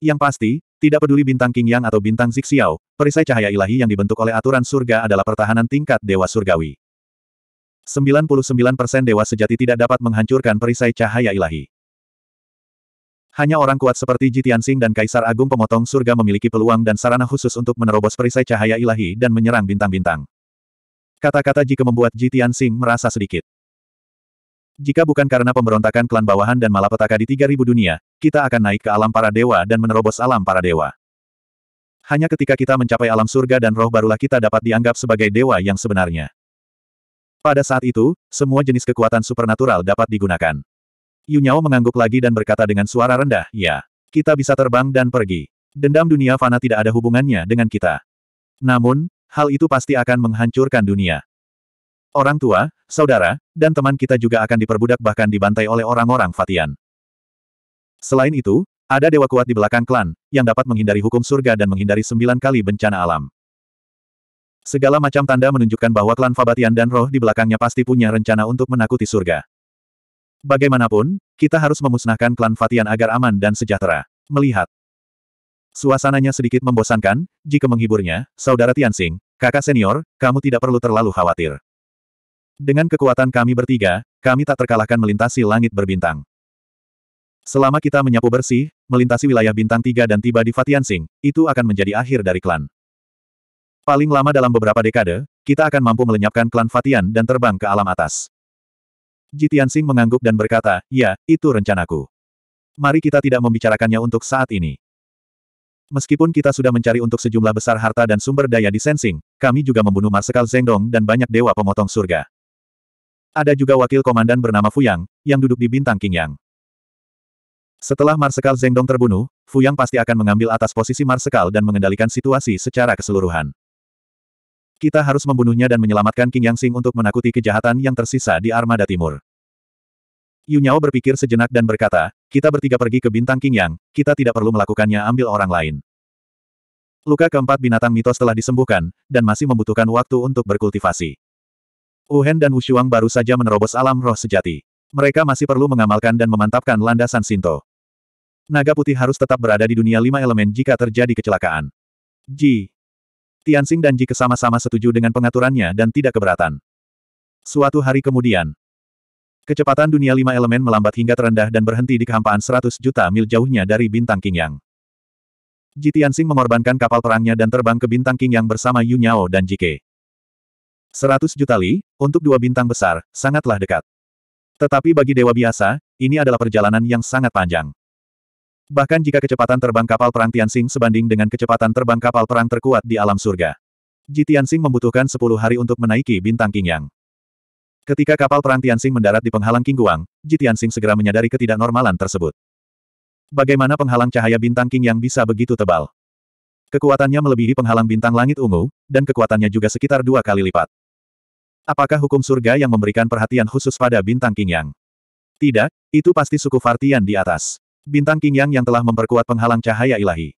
Yang pasti, tidak peduli bintang King Yang atau bintang Zixiao, perisai cahaya ilahi yang dibentuk oleh aturan surga adalah pertahanan tingkat dewa surgawi. 99% dewa sejati tidak dapat menghancurkan perisai cahaya ilahi. Hanya orang kuat seperti Ji Tianxing dan Kaisar Agung Pemotong Surga memiliki peluang dan sarana khusus untuk menerobos perisai cahaya ilahi dan menyerang bintang-bintang. Kata-kata Ji membuat Ji Tianxing merasa sedikit jika bukan karena pemberontakan klan bawahan dan malapetaka di 3000 dunia, kita akan naik ke alam para dewa dan menerobos alam para dewa. Hanya ketika kita mencapai alam surga dan roh barulah kita dapat dianggap sebagai dewa yang sebenarnya. Pada saat itu, semua jenis kekuatan supernatural dapat digunakan. Yunyao mengangguk lagi dan berkata dengan suara rendah, ya, kita bisa terbang dan pergi. Dendam dunia fana tidak ada hubungannya dengan kita. Namun, hal itu pasti akan menghancurkan dunia. Orang tua, saudara, dan teman kita juga akan diperbudak bahkan dibantai oleh orang-orang Fatian. Selain itu, ada dewa kuat di belakang klan, yang dapat menghindari hukum surga dan menghindari sembilan kali bencana alam. Segala macam tanda menunjukkan bahwa klan Fabatian dan roh di belakangnya pasti punya rencana untuk menakuti surga. Bagaimanapun, kita harus memusnahkan klan Fatian agar aman dan sejahtera. Melihat. Suasananya sedikit membosankan, jika menghiburnya, Saudara Tianxing, kakak senior, kamu tidak perlu terlalu khawatir. Dengan kekuatan kami bertiga, kami tak terkalahkan melintasi langit berbintang. Selama kita menyapu bersih, melintasi wilayah bintang tiga dan tiba di Fatiansing, itu akan menjadi akhir dari klan. Paling lama dalam beberapa dekade, kita akan mampu melenyapkan klan Fatian dan terbang ke alam atas. Jitiansing mengangguk dan berkata, ya, itu rencanaku. Mari kita tidak membicarakannya untuk saat ini. Meskipun kita sudah mencari untuk sejumlah besar harta dan sumber daya di Sensing, kami juga membunuh Marsekal Zengdong dan banyak dewa pemotong surga. Ada juga wakil komandan bernama Fuyang, yang duduk di bintang Qingyang. Setelah Marsekal Zengdong terbunuh, Fuyang pasti akan mengambil atas posisi Marsekal dan mengendalikan situasi secara keseluruhan. Kita harus membunuhnya dan menyelamatkan King Yang Sing untuk menakuti kejahatan yang tersisa di Armada Timur. Yunyao berpikir sejenak dan berkata, kita bertiga pergi ke bintang King Yang, kita tidak perlu melakukannya ambil orang lain. Luka keempat binatang mitos telah disembuhkan, dan masih membutuhkan waktu untuk berkultivasi. Wuhan dan Wushuang baru saja menerobos alam roh sejati. Mereka masih perlu mengamalkan dan memantapkan landasan Sinto. Naga putih harus tetap berada di dunia lima elemen jika terjadi kecelakaan. Ji. Tianxing dan Ji kesama-sama setuju dengan pengaturannya dan tidak keberatan. Suatu hari kemudian, kecepatan dunia lima elemen melambat hingga terendah dan berhenti di kehampaan 100 juta mil jauhnya dari bintang Qingyang. Ji Tianxing mengorbankan kapal perangnya dan terbang ke bintang Qingyang bersama Yu Nyao dan Ke. Seratus juta li, untuk dua bintang besar, sangatlah dekat. Tetapi bagi dewa biasa, ini adalah perjalanan yang sangat panjang. Bahkan jika kecepatan terbang kapal perang Tianxing sebanding dengan kecepatan terbang kapal perang terkuat di alam surga. Ji Tianxing membutuhkan sepuluh hari untuk menaiki bintang Qingyang. Ketika kapal perang Tianxing mendarat di penghalang Qingguang, Ji Tianxing segera menyadari ketidaknormalan tersebut. Bagaimana penghalang cahaya bintang yang bisa begitu tebal? Kekuatannya melebihi penghalang bintang langit ungu, dan kekuatannya juga sekitar dua kali lipat. Apakah hukum surga yang memberikan perhatian khusus pada bintang Qingyang? Tidak, itu pasti suku Fartian di atas. Bintang Qingyang yang telah memperkuat penghalang cahaya ilahi.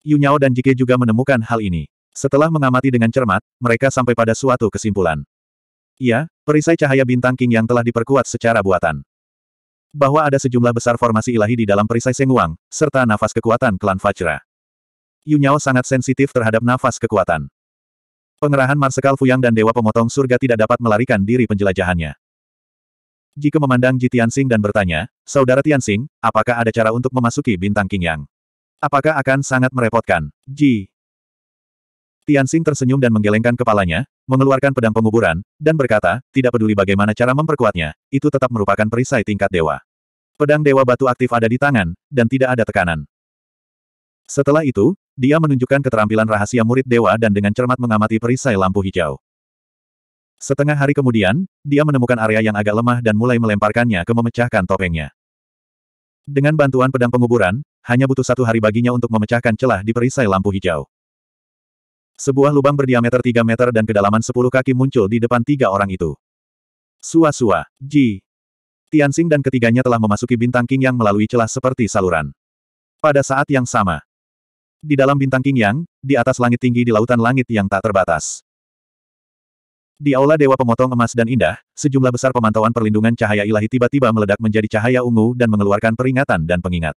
Yunyao dan Jike juga menemukan hal ini. Setelah mengamati dengan cermat, mereka sampai pada suatu kesimpulan. Ya, perisai cahaya bintang King yang telah diperkuat secara buatan. Bahwa ada sejumlah besar formasi ilahi di dalam perisai Senguang, serta nafas kekuatan klan Fajra. Yunyao sangat sensitif terhadap nafas kekuatan. Pengerahan Marsekal Fuyang dan Dewa Pemotong Surga tidak dapat melarikan diri penjelajahannya. Jika memandang Ji Tianxing dan bertanya, Saudara Tianxing, apakah ada cara untuk memasuki bintang Qingyang? Apakah akan sangat merepotkan? Ji. Tianxing tersenyum dan menggelengkan kepalanya, mengeluarkan pedang penguburan, dan berkata, tidak peduli bagaimana cara memperkuatnya, itu tetap merupakan perisai tingkat dewa. Pedang dewa batu aktif ada di tangan, dan tidak ada tekanan. Setelah itu, dia menunjukkan keterampilan rahasia murid dewa dan dengan cermat mengamati perisai lampu hijau. Setengah hari kemudian, dia menemukan area yang agak lemah dan mulai melemparkannya ke memecahkan topengnya. Dengan bantuan pedang penguburan, hanya butuh satu hari baginya untuk memecahkan celah di perisai lampu hijau. Sebuah lubang berdiameter 3 meter dan kedalaman 10 kaki muncul di depan tiga orang itu. Sua-sua, Ji. Tianxing dan ketiganya telah memasuki bintang king yang melalui celah seperti saluran. Pada saat yang sama, di dalam bintang King Yang, di atas langit tinggi di lautan langit yang tak terbatas. Di aula Dewa Pemotong Emas dan Indah, sejumlah besar pemantauan perlindungan cahaya ilahi tiba-tiba meledak menjadi cahaya ungu dan mengeluarkan peringatan dan pengingat.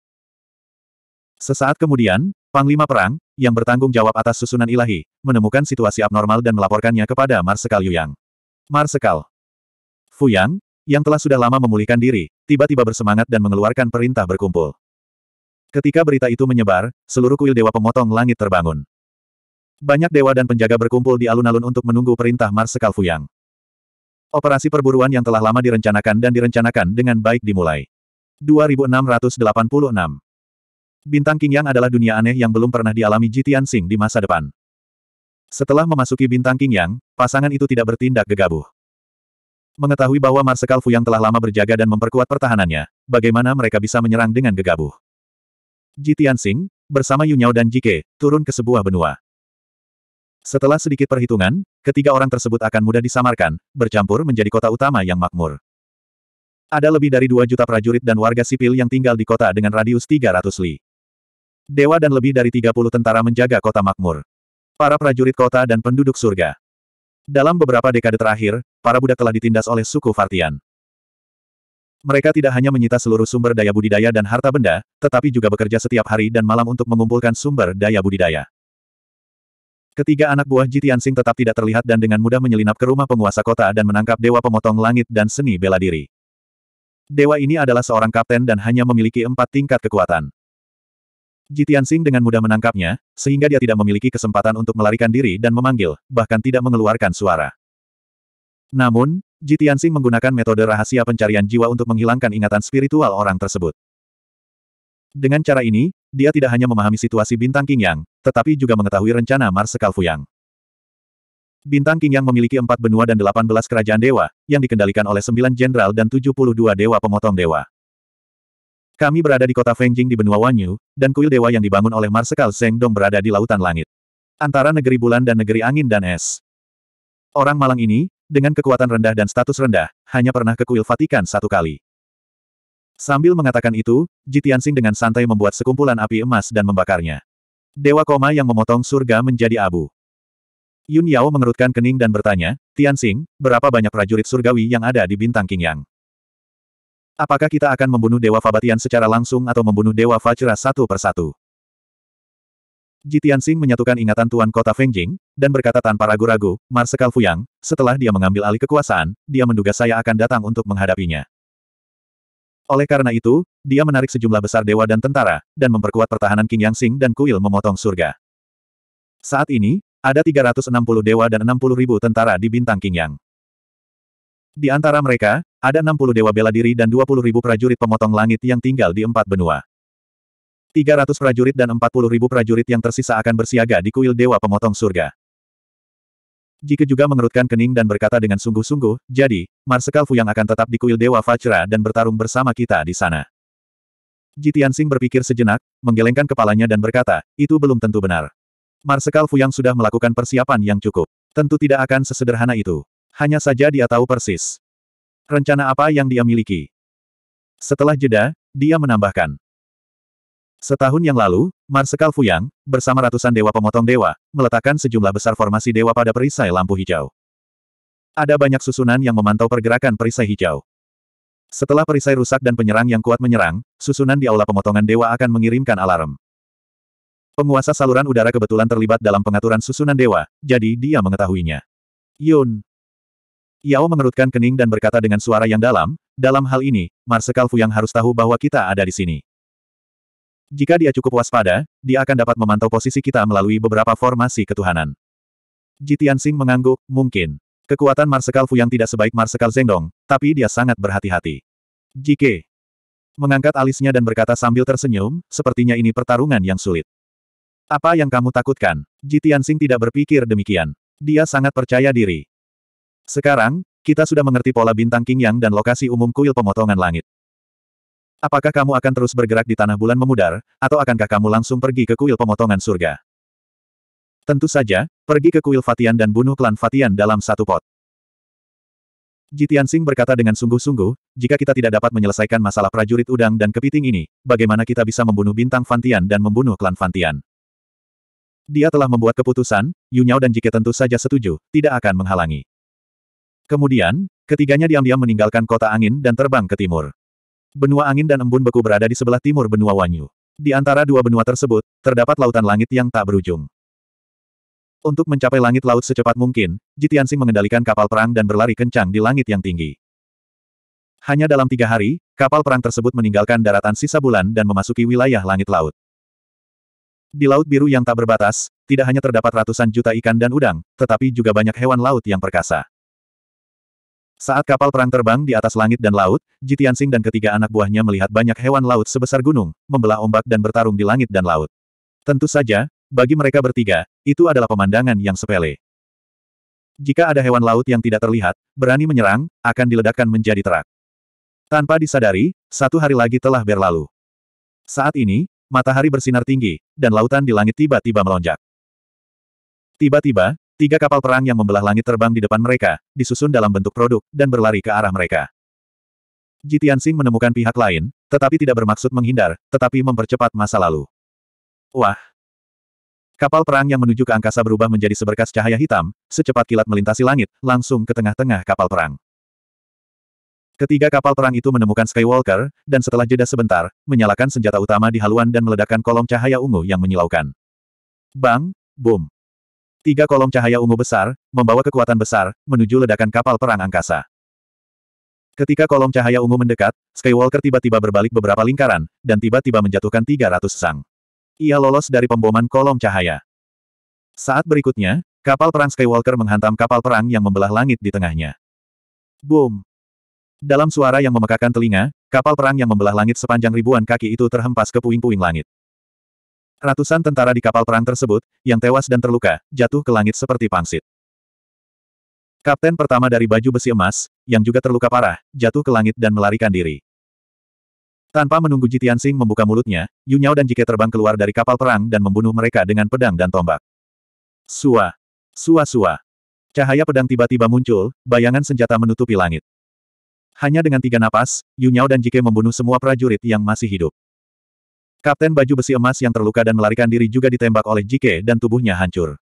Sesaat kemudian, Panglima Perang, yang bertanggung jawab atas susunan ilahi, menemukan situasi abnormal dan melaporkannya kepada Marsekal Yuyang. Marsekal Fu Yang, yang telah sudah lama memulihkan diri, tiba-tiba bersemangat dan mengeluarkan perintah berkumpul. Ketika berita itu menyebar, seluruh kuil dewa pemotong langit terbangun. Banyak dewa dan penjaga berkumpul di alun-alun untuk menunggu perintah Marsekal Fuyang. Operasi perburuan yang telah lama direncanakan dan direncanakan dengan baik dimulai. 2686 Bintang King Yang adalah dunia aneh yang belum pernah dialami Jitian Sing di masa depan. Setelah memasuki Bintang King Yang, pasangan itu tidak bertindak gegabah. Mengetahui bahwa Marsekal Fuyang telah lama berjaga dan memperkuat pertahanannya, bagaimana mereka bisa menyerang dengan gegabah? Ji Tianxing, bersama Yu dan Jike, turun ke sebuah benua. Setelah sedikit perhitungan, ketiga orang tersebut akan mudah disamarkan, bercampur menjadi kota utama yang makmur. Ada lebih dari dua juta prajurit dan warga sipil yang tinggal di kota dengan radius 300 li. Dewa dan lebih dari 30 tentara menjaga kota makmur. Para prajurit kota dan penduduk surga. Dalam beberapa dekade terakhir, para budak telah ditindas oleh suku Fartian. Mereka tidak hanya menyita seluruh sumber daya budidaya dan harta benda, tetapi juga bekerja setiap hari dan malam untuk mengumpulkan sumber daya budidaya. Ketiga anak buah Jitiansing tetap tidak terlihat dan dengan mudah menyelinap ke rumah penguasa kota dan menangkap Dewa Pemotong Langit dan Seni Bela Diri. Dewa ini adalah seorang kapten dan hanya memiliki empat tingkat kekuatan. Jitiansing dengan mudah menangkapnya, sehingga dia tidak memiliki kesempatan untuk melarikan diri dan memanggil, bahkan tidak mengeluarkan suara. Namun, Ji menggunakan metode rahasia pencarian jiwa untuk menghilangkan ingatan spiritual orang tersebut. Dengan cara ini, dia tidak hanya memahami situasi bintang King Yang, tetapi juga mengetahui rencana Marsekal Fuyang. Bintang King Yang memiliki empat benua dan delapan belas kerajaan dewa, yang dikendalikan oleh sembilan jenderal dan tujuh puluh dua dewa pemotong dewa. Kami berada di kota Fengjing di benua Wanyu, dan kuil dewa yang dibangun oleh Marsekal Zheng Dong berada di lautan langit. Antara negeri bulan dan negeri angin dan es. Orang malang ini, dengan kekuatan rendah dan status rendah, hanya pernah ke kuil Vatikan satu kali. Sambil mengatakan itu, Jitiansing dengan santai membuat sekumpulan api emas dan membakarnya. Dewa koma yang memotong surga menjadi abu. Yun Yao mengerutkan kening dan bertanya, Tianxing, berapa banyak prajurit surgawi yang ada di bintang Qingyang? Apakah kita akan membunuh Dewa Fabatian secara langsung atau membunuh Dewa Fajra satu persatu? Jitian Tianxing menyatukan ingatan Tuan Kota Fengjing, dan berkata tanpa ragu-ragu, Marsekal Fuyang, setelah dia mengambil alih kekuasaan, dia menduga saya akan datang untuk menghadapinya. Oleh karena itu, dia menarik sejumlah besar dewa dan tentara, dan memperkuat pertahanan King Yang Sing dan Kuil memotong surga. Saat ini, ada 360 dewa dan 60 ribu tentara di bintang King Yang. Di antara mereka, ada 60 dewa bela diri dan 20 ribu prajurit pemotong langit yang tinggal di empat benua. 300 prajurit dan 40 ribu prajurit yang tersisa akan bersiaga di kuil Dewa Pemotong Surga. Jika juga mengerutkan kening dan berkata dengan sungguh-sungguh, jadi, Marsekal yang akan tetap di kuil Dewa Fajra dan bertarung bersama kita di sana. Jitian Jitiansing berpikir sejenak, menggelengkan kepalanya dan berkata, itu belum tentu benar. Marsekal yang sudah melakukan persiapan yang cukup. Tentu tidak akan sesederhana itu. Hanya saja dia tahu persis. Rencana apa yang dia miliki. Setelah jeda, dia menambahkan. Setahun yang lalu, Marsekal Fuyang, bersama ratusan dewa pemotong dewa, meletakkan sejumlah besar formasi dewa pada perisai lampu hijau. Ada banyak susunan yang memantau pergerakan perisai hijau. Setelah perisai rusak dan penyerang yang kuat menyerang, susunan di aula pemotongan dewa akan mengirimkan alarm. Penguasa saluran udara kebetulan terlibat dalam pengaturan susunan dewa, jadi dia mengetahuinya. Yun. Yao mengerutkan kening dan berkata dengan suara yang dalam, dalam hal ini, Marsekal Fuyang harus tahu bahwa kita ada di sini. Jika dia cukup waspada, dia akan dapat memantau posisi kita melalui beberapa formasi ketuhanan. Jitian Sing mengangguk, mungkin. Kekuatan Marsekal Fuyang tidak sebaik Marsekal Zengdong, tapi dia sangat berhati-hati. Jike. Mengangkat alisnya dan berkata sambil tersenyum, sepertinya ini pertarungan yang sulit. Apa yang kamu takutkan? Jitian Sing tidak berpikir demikian. Dia sangat percaya diri. Sekarang, kita sudah mengerti pola bintang King Yang dan lokasi umum kuil pemotongan langit. Apakah kamu akan terus bergerak di tanah bulan memudar, atau akankah kamu langsung pergi ke kuil pemotongan surga? Tentu saja, pergi ke kuil Fatian dan bunuh klan Fatian dalam satu pot. Jitian Sing berkata dengan sungguh-sungguh, jika kita tidak dapat menyelesaikan masalah prajurit udang dan kepiting ini, bagaimana kita bisa membunuh bintang Fantian dan membunuh klan Fantian? Dia telah membuat keputusan, Yunyao dan Jike tentu saja setuju, tidak akan menghalangi. Kemudian, ketiganya diam-diam meninggalkan kota angin dan terbang ke timur. Benua angin dan embun beku berada di sebelah timur benua Wanyu. Di antara dua benua tersebut, terdapat lautan langit yang tak berujung. Untuk mencapai langit laut secepat mungkin, Jitiansing mengendalikan kapal perang dan berlari kencang di langit yang tinggi. Hanya dalam tiga hari, kapal perang tersebut meninggalkan daratan sisa bulan dan memasuki wilayah langit laut. Di Laut Biru yang tak berbatas, tidak hanya terdapat ratusan juta ikan dan udang, tetapi juga banyak hewan laut yang perkasa. Saat kapal perang terbang di atas langit dan laut, Jitiansing dan ketiga anak buahnya melihat banyak hewan laut sebesar gunung, membelah ombak dan bertarung di langit dan laut. Tentu saja, bagi mereka bertiga, itu adalah pemandangan yang sepele. Jika ada hewan laut yang tidak terlihat, berani menyerang, akan diledakkan menjadi terak. Tanpa disadari, satu hari lagi telah berlalu. Saat ini, matahari bersinar tinggi, dan lautan di langit tiba-tiba melonjak. Tiba-tiba, Tiga kapal perang yang membelah langit terbang di depan mereka, disusun dalam bentuk produk, dan berlari ke arah mereka. Jitian Sing menemukan pihak lain, tetapi tidak bermaksud menghindar, tetapi mempercepat masa lalu. Wah! Kapal perang yang menuju ke angkasa berubah menjadi seberkas cahaya hitam, secepat kilat melintasi langit, langsung ke tengah-tengah kapal perang. Ketiga kapal perang itu menemukan Skywalker, dan setelah jeda sebentar, menyalakan senjata utama di haluan dan meledakkan kolom cahaya ungu yang menyilaukan. Bang! Boom! Tiga kolom cahaya ungu besar, membawa kekuatan besar, menuju ledakan kapal perang angkasa. Ketika kolom cahaya ungu mendekat, Skywalker tiba-tiba berbalik beberapa lingkaran, dan tiba-tiba menjatuhkan 300 sang. Ia lolos dari pemboman kolom cahaya. Saat berikutnya, kapal perang Skywalker menghantam kapal perang yang membelah langit di tengahnya. Boom! Dalam suara yang memekakan telinga, kapal perang yang membelah langit sepanjang ribuan kaki itu terhempas ke puing-puing langit. Ratusan tentara di kapal perang tersebut, yang tewas dan terluka, jatuh ke langit seperti pangsit. Kapten pertama dari baju besi emas, yang juga terluka parah, jatuh ke langit dan melarikan diri. Tanpa menunggu Jitian Sing membuka mulutnya, Yunyao dan Jike terbang keluar dari kapal perang dan membunuh mereka dengan pedang dan tombak. Sua! Sua-sua! Cahaya pedang tiba-tiba muncul, bayangan senjata menutupi langit. Hanya dengan tiga napas, Yunyao dan Jike membunuh semua prajurit yang masih hidup. Kapten baju besi emas yang terluka dan melarikan diri juga ditembak oleh Jike dan tubuhnya hancur.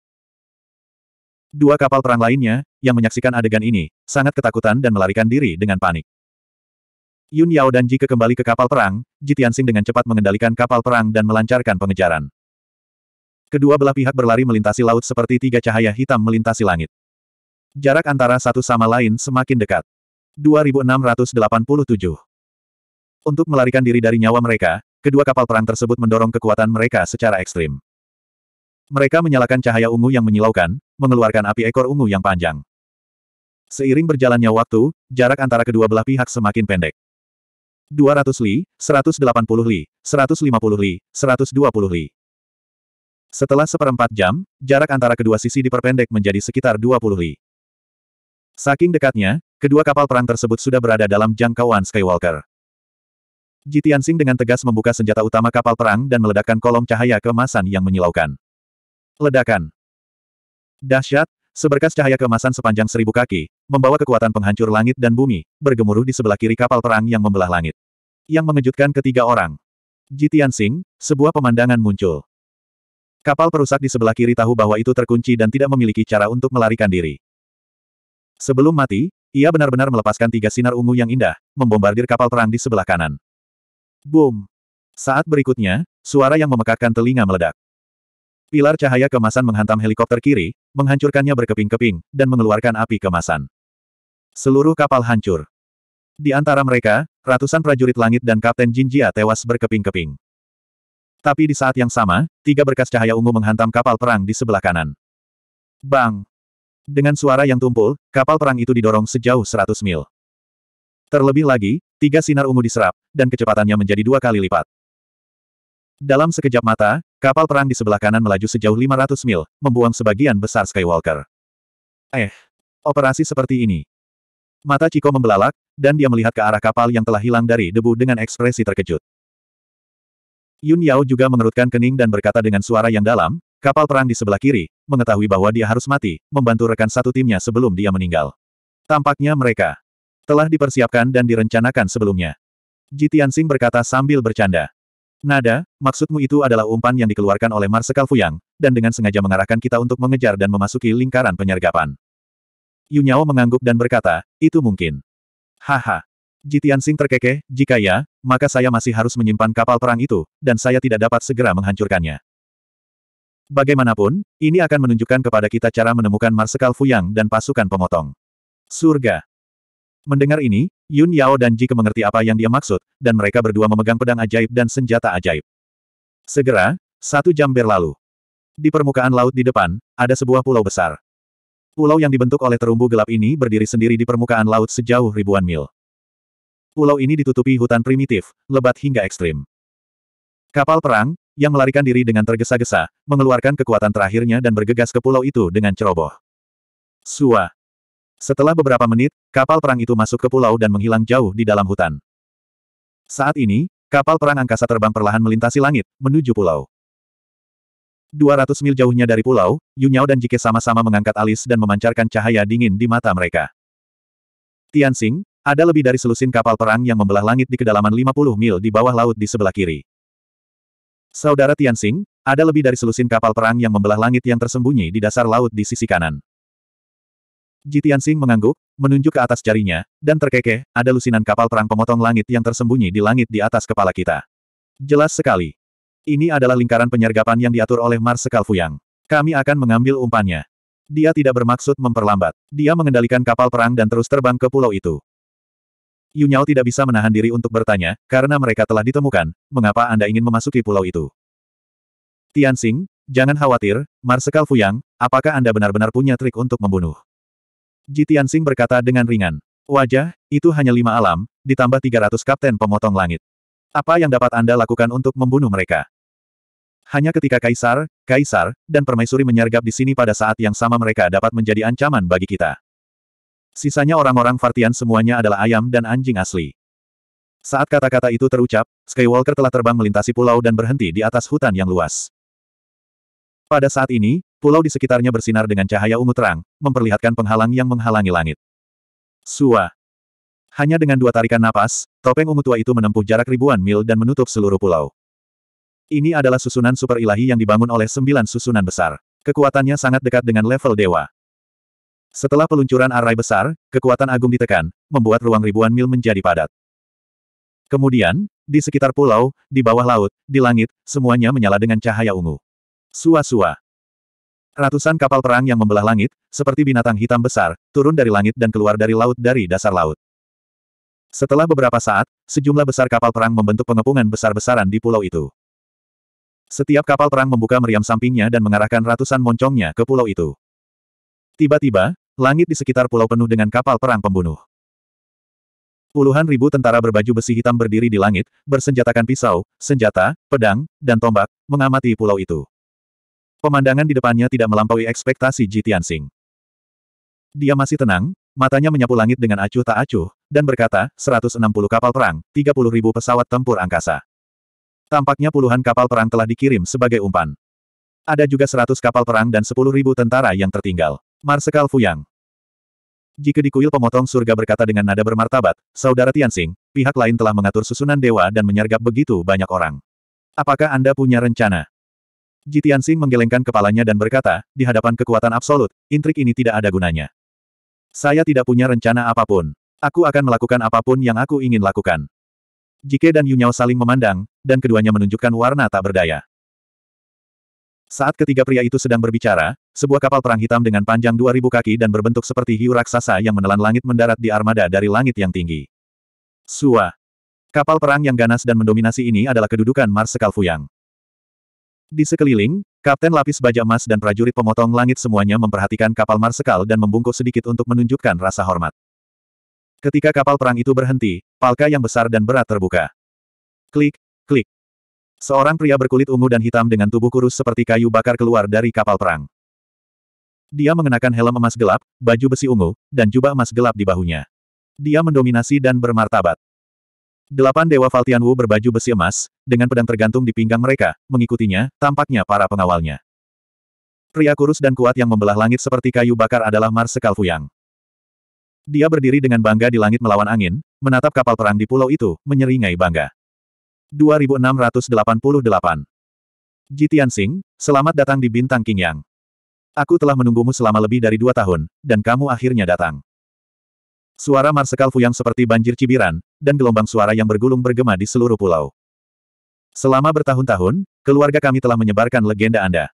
Dua kapal perang lainnya, yang menyaksikan adegan ini, sangat ketakutan dan melarikan diri dengan panik. Yun Yao dan Jike kembali ke kapal perang, Tianxing dengan cepat mengendalikan kapal perang dan melancarkan pengejaran. Kedua belah pihak berlari melintasi laut seperti tiga cahaya hitam melintasi langit. Jarak antara satu sama lain semakin dekat. 2687 Untuk melarikan diri dari nyawa mereka, kedua kapal perang tersebut mendorong kekuatan mereka secara ekstrim. Mereka menyalakan cahaya ungu yang menyilaukan, mengeluarkan api ekor ungu yang panjang. Seiring berjalannya waktu, jarak antara kedua belah pihak semakin pendek. 200 li, 180 li, 150 li, 120 li. Setelah seperempat jam, jarak antara kedua sisi diperpendek menjadi sekitar 20 li. Saking dekatnya, kedua kapal perang tersebut sudah berada dalam jangkauan Skywalker. Jitian Sing dengan tegas membuka senjata utama kapal perang dan meledakkan kolom cahaya kemasan yang menyilaukan. Ledakan. Dahsyat, seberkas cahaya kemasan sepanjang seribu kaki, membawa kekuatan penghancur langit dan bumi, bergemuruh di sebelah kiri kapal perang yang membelah langit. Yang mengejutkan ketiga orang. Jitian Sing, sebuah pemandangan muncul. Kapal perusak di sebelah kiri tahu bahwa itu terkunci dan tidak memiliki cara untuk melarikan diri. Sebelum mati, ia benar-benar melepaskan tiga sinar ungu yang indah, membombardir kapal perang di sebelah kanan. Boom! Saat berikutnya, suara yang memekakkan telinga meledak. Pilar cahaya kemasan menghantam helikopter kiri, menghancurkannya berkeping-keping, dan mengeluarkan api kemasan. Seluruh kapal hancur. Di antara mereka, ratusan prajurit langit dan Kapten Jinjia tewas berkeping-keping. Tapi di saat yang sama, tiga berkas cahaya ungu menghantam kapal perang di sebelah kanan. Bang! Dengan suara yang tumpul, kapal perang itu didorong sejauh 100 mil. Terlebih lagi, Tiga sinar ungu diserap, dan kecepatannya menjadi dua kali lipat. Dalam sekejap mata, kapal perang di sebelah kanan melaju sejauh 500 mil, membuang sebagian besar Skywalker. Eh, operasi seperti ini. Mata Chico membelalak, dan dia melihat ke arah kapal yang telah hilang dari debu dengan ekspresi terkejut. Yun Yao juga mengerutkan kening dan berkata dengan suara yang dalam, kapal perang di sebelah kiri, mengetahui bahwa dia harus mati, membantu rekan satu timnya sebelum dia meninggal. Tampaknya mereka telah dipersiapkan dan direncanakan sebelumnya. Ji Tianxing berkata sambil bercanda. Nada, maksudmu itu adalah umpan yang dikeluarkan oleh Marsekal Fuyang, dan dengan sengaja mengarahkan kita untuk mengejar dan memasuki lingkaran penyergapan. Yunyao mengangguk dan berkata, itu mungkin. Haha. Ji Tianxing terkekeh, jika ya, maka saya masih harus menyimpan kapal perang itu, dan saya tidak dapat segera menghancurkannya. Bagaimanapun, ini akan menunjukkan kepada kita cara menemukan Marsekal Fuyang dan pasukan pemotong. Surga. Mendengar ini, Yun Yao dan Jike mengerti apa yang dia maksud, dan mereka berdua memegang pedang ajaib dan senjata ajaib. Segera, satu jam berlalu. Di permukaan laut di depan, ada sebuah pulau besar. Pulau yang dibentuk oleh terumbu gelap ini berdiri sendiri di permukaan laut sejauh ribuan mil. Pulau ini ditutupi hutan primitif, lebat hingga ekstrim. Kapal perang, yang melarikan diri dengan tergesa-gesa, mengeluarkan kekuatan terakhirnya dan bergegas ke pulau itu dengan ceroboh. Suah. Setelah beberapa menit, kapal perang itu masuk ke pulau dan menghilang jauh di dalam hutan. Saat ini, kapal perang angkasa terbang perlahan melintasi langit, menuju pulau. 200 mil jauhnya dari pulau, Yunyao dan Jike sama-sama mengangkat alis dan memancarkan cahaya dingin di mata mereka. Tianxing, ada lebih dari selusin kapal perang yang membelah langit di kedalaman 50 mil di bawah laut di sebelah kiri. Saudara Tianxing, ada lebih dari selusin kapal perang yang membelah langit yang tersembunyi di dasar laut di sisi kanan. Ji Tianxing mengangguk, menunjuk ke atas jarinya, dan terkekeh, ada lusinan kapal perang pemotong langit yang tersembunyi di langit di atas kepala kita. Jelas sekali. Ini adalah lingkaran penyergapan yang diatur oleh Marsikal Fuyang. Kami akan mengambil umpannya. Dia tidak bermaksud memperlambat. Dia mengendalikan kapal perang dan terus terbang ke pulau itu. Yunyao tidak bisa menahan diri untuk bertanya, karena mereka telah ditemukan, mengapa Anda ingin memasuki pulau itu? Tianxing, jangan khawatir, Marsikal Fuyang, apakah Anda benar-benar punya trik untuk membunuh? Jitian Sing berkata dengan ringan. Wajah, itu hanya lima alam, ditambah 300 kapten pemotong langit. Apa yang dapat Anda lakukan untuk membunuh mereka? Hanya ketika Kaisar, Kaisar, dan Permaisuri menyergap di sini pada saat yang sama mereka dapat menjadi ancaman bagi kita. Sisanya orang-orang Fartian semuanya adalah ayam dan anjing asli. Saat kata-kata itu terucap, Skywalker telah terbang melintasi pulau dan berhenti di atas hutan yang luas. Pada saat ini, pulau di sekitarnya bersinar dengan cahaya ungu terang, memperlihatkan penghalang yang menghalangi langit. Sua. Hanya dengan dua tarikan napas, topeng ungu tua itu menempuh jarak ribuan mil dan menutup seluruh pulau. Ini adalah susunan super ilahi yang dibangun oleh sembilan susunan besar. Kekuatannya sangat dekat dengan level dewa. Setelah peluncuran arai besar, kekuatan agung ditekan, membuat ruang ribuan mil menjadi padat. Kemudian, di sekitar pulau, di bawah laut, di langit, semuanya menyala dengan cahaya ungu. Sua-sua. Ratusan kapal perang yang membelah langit, seperti binatang hitam besar, turun dari langit dan keluar dari laut dari dasar laut. Setelah beberapa saat, sejumlah besar kapal perang membentuk pengepungan besar-besaran di pulau itu. Setiap kapal perang membuka meriam sampingnya dan mengarahkan ratusan moncongnya ke pulau itu. Tiba-tiba, langit di sekitar pulau penuh dengan kapal perang pembunuh. Puluhan ribu tentara berbaju besi hitam berdiri di langit, bersenjatakan pisau, senjata, pedang, dan tombak, mengamati pulau itu. Pemandangan di depannya tidak melampaui ekspektasi Ji Tianxing. Dia masih tenang, matanya menyapu langit dengan acuh tak acuh, dan berkata, 160 kapal perang, 30 ribu pesawat tempur angkasa. Tampaknya puluhan kapal perang telah dikirim sebagai umpan. Ada juga 100 kapal perang dan 10 ribu tentara yang tertinggal. Marsekal Yang. Jika di kuil pemotong surga berkata dengan nada bermartabat, Saudara Tianxing, pihak lain telah mengatur susunan dewa dan menyergap begitu banyak orang. Apakah Anda punya rencana? Jitian Sing menggelengkan kepalanya dan berkata, di hadapan kekuatan absolut, intrik ini tidak ada gunanya. Saya tidak punya rencana apapun. Aku akan melakukan apapun yang aku ingin lakukan. Jike dan Yunyao saling memandang, dan keduanya menunjukkan warna tak berdaya. Saat ketiga pria itu sedang berbicara, sebuah kapal perang hitam dengan panjang 2000 kaki dan berbentuk seperti hiu raksasa yang menelan langit mendarat di armada dari langit yang tinggi. Sua. Kapal perang yang ganas dan mendominasi ini adalah kedudukan Marsekal Fuyang. Di sekeliling, Kapten Lapis Baja Emas dan prajurit pemotong langit semuanya memperhatikan kapal Marsekal dan membungkuk sedikit untuk menunjukkan rasa hormat. Ketika kapal perang itu berhenti, palka yang besar dan berat terbuka. Klik, klik. Seorang pria berkulit ungu dan hitam dengan tubuh kurus seperti kayu bakar keluar dari kapal perang. Dia mengenakan helm emas gelap, baju besi ungu, dan jubah emas gelap di bahunya. Dia mendominasi dan bermartabat. Delapan Dewa Wu berbaju besi emas, dengan pedang tergantung di pinggang mereka, mengikutinya, tampaknya para pengawalnya. Pria kurus dan kuat yang membelah langit seperti kayu bakar adalah Marsekal Fuyang. Dia berdiri dengan bangga di langit melawan angin, menatap kapal perang di pulau itu, menyeringai bangga. 2688 Jitian Sing, selamat datang di Bintang King Yang. Aku telah menunggumu selama lebih dari dua tahun, dan kamu akhirnya datang. Suara Marsekal Fuyang seperti banjir cibiran, dan gelombang suara yang bergulung bergema di seluruh pulau. Selama bertahun-tahun, keluarga kami telah menyebarkan legenda Anda.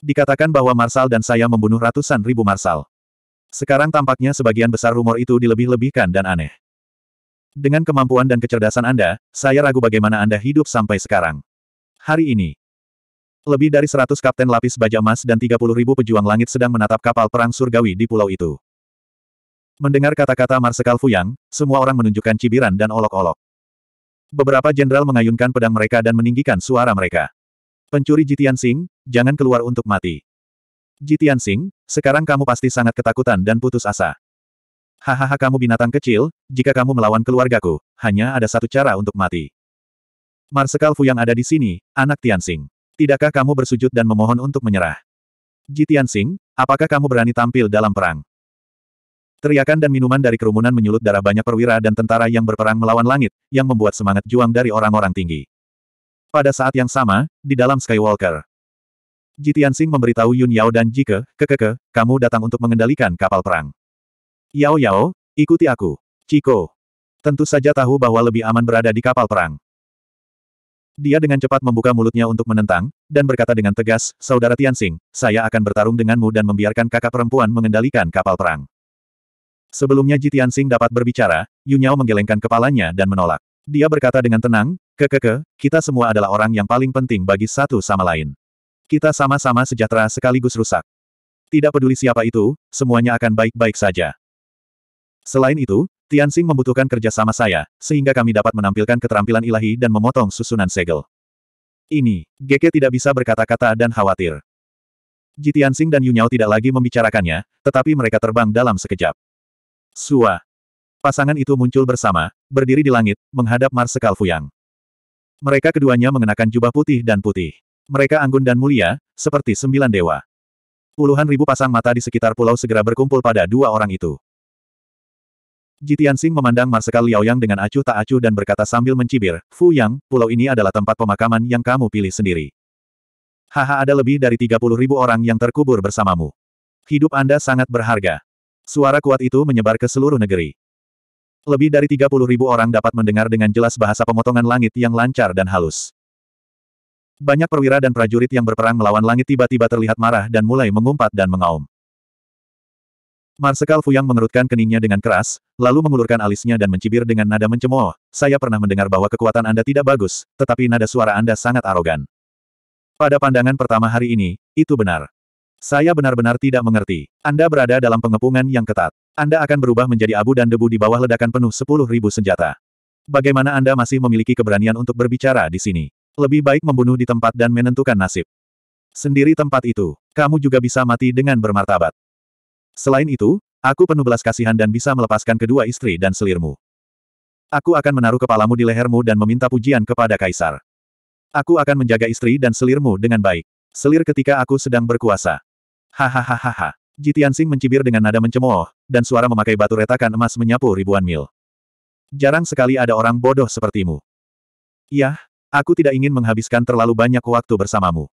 Dikatakan bahwa Marsal dan saya membunuh ratusan ribu Marsal. Sekarang tampaknya sebagian besar rumor itu dilebih-lebihkan dan aneh. Dengan kemampuan dan kecerdasan Anda, saya ragu bagaimana Anda hidup sampai sekarang. Hari ini, lebih dari 100 kapten lapis baja emas dan 30 ribu pejuang langit sedang menatap kapal perang surgawi di pulau itu. Mendengar kata-kata Marsekal Fuyang, semua orang menunjukkan cibiran dan olok-olok. Beberapa jenderal mengayunkan pedang mereka dan meninggikan suara mereka. Pencuri Jitian Sing, jangan keluar untuk mati. Jitian Sing, sekarang kamu pasti sangat ketakutan dan putus asa. Hahaha kamu binatang kecil, jika kamu melawan keluargaku, hanya ada satu cara untuk mati. Marsekal Fu yang ada di sini, anak Tian Sing. Tidakkah kamu bersujud dan memohon untuk menyerah? Jitian Sing, apakah kamu berani tampil dalam perang? Teriakan dan minuman dari kerumunan menyulut darah banyak perwira dan tentara yang berperang melawan langit, yang membuat semangat juang dari orang-orang tinggi. Pada saat yang sama, di dalam Skywalker, Jitian Sing memberitahu Yun Yao dan Jike, kekeke, kamu datang untuk mengendalikan kapal perang. Yao Yao, ikuti aku. Chiko. Tentu saja tahu bahwa lebih aman berada di kapal perang. Dia dengan cepat membuka mulutnya untuk menentang, dan berkata dengan tegas, Saudara Tianxing, saya akan bertarung denganmu dan membiarkan kakak perempuan mengendalikan kapal perang. Sebelumnya Jitian Sing dapat berbicara, Yunyao menggelengkan kepalanya dan menolak. Dia berkata dengan tenang, kekeke, kita semua adalah orang yang paling penting bagi satu sama lain. Kita sama-sama sejahtera sekaligus rusak. Tidak peduli siapa itu, semuanya akan baik-baik saja. Selain itu, Tianxing membutuhkan kerja sama saya, sehingga kami dapat menampilkan keterampilan ilahi dan memotong susunan segel. Ini, Geke tidak bisa berkata-kata dan khawatir. Xing dan Yunyao tidak lagi membicarakannya, tetapi mereka terbang dalam sekejap. Sua. Pasangan itu muncul bersama, berdiri di langit, menghadap Marsekal Fuyang. Mereka keduanya mengenakan jubah putih dan putih. Mereka anggun dan mulia, seperti sembilan dewa. Puluhan ribu pasang mata di sekitar pulau segera berkumpul pada dua orang itu. Jitiansing memandang Marsekal Yang dengan acuh tak acuh dan berkata sambil mencibir, Fu Yang, pulau ini adalah tempat pemakaman yang kamu pilih sendiri. Haha ada lebih dari 30 ribu orang yang terkubur bersamamu. Hidup Anda sangat berharga. Suara kuat itu menyebar ke seluruh negeri. Lebih dari 30 ribu orang dapat mendengar dengan jelas bahasa pemotongan langit yang lancar dan halus. Banyak perwira dan prajurit yang berperang melawan langit tiba-tiba terlihat marah dan mulai mengumpat dan mengaum. Marsekal Fuyang mengerutkan keningnya dengan keras, lalu mengulurkan alisnya dan mencibir dengan nada mencemooh, saya pernah mendengar bahwa kekuatan Anda tidak bagus, tetapi nada suara Anda sangat arogan. Pada pandangan pertama hari ini, itu benar. Saya benar-benar tidak mengerti. Anda berada dalam pengepungan yang ketat. Anda akan berubah menjadi abu dan debu di bawah ledakan penuh sepuluh ribu senjata. Bagaimana Anda masih memiliki keberanian untuk berbicara di sini? Lebih baik membunuh di tempat dan menentukan nasib. Sendiri tempat itu, kamu juga bisa mati dengan bermartabat. Selain itu, aku penuh belas kasihan dan bisa melepaskan kedua istri dan selirmu. Aku akan menaruh kepalamu di lehermu dan meminta pujian kepada kaisar. Aku akan menjaga istri dan selirmu dengan baik. Selir ketika aku sedang berkuasa. Hahaha. Tianxing mencibir dengan nada mencemooh, dan suara memakai batu retakan emas menyapu ribuan mil. Jarang sekali ada orang bodoh sepertimu. Yah, aku tidak ingin menghabiskan terlalu banyak waktu bersamamu.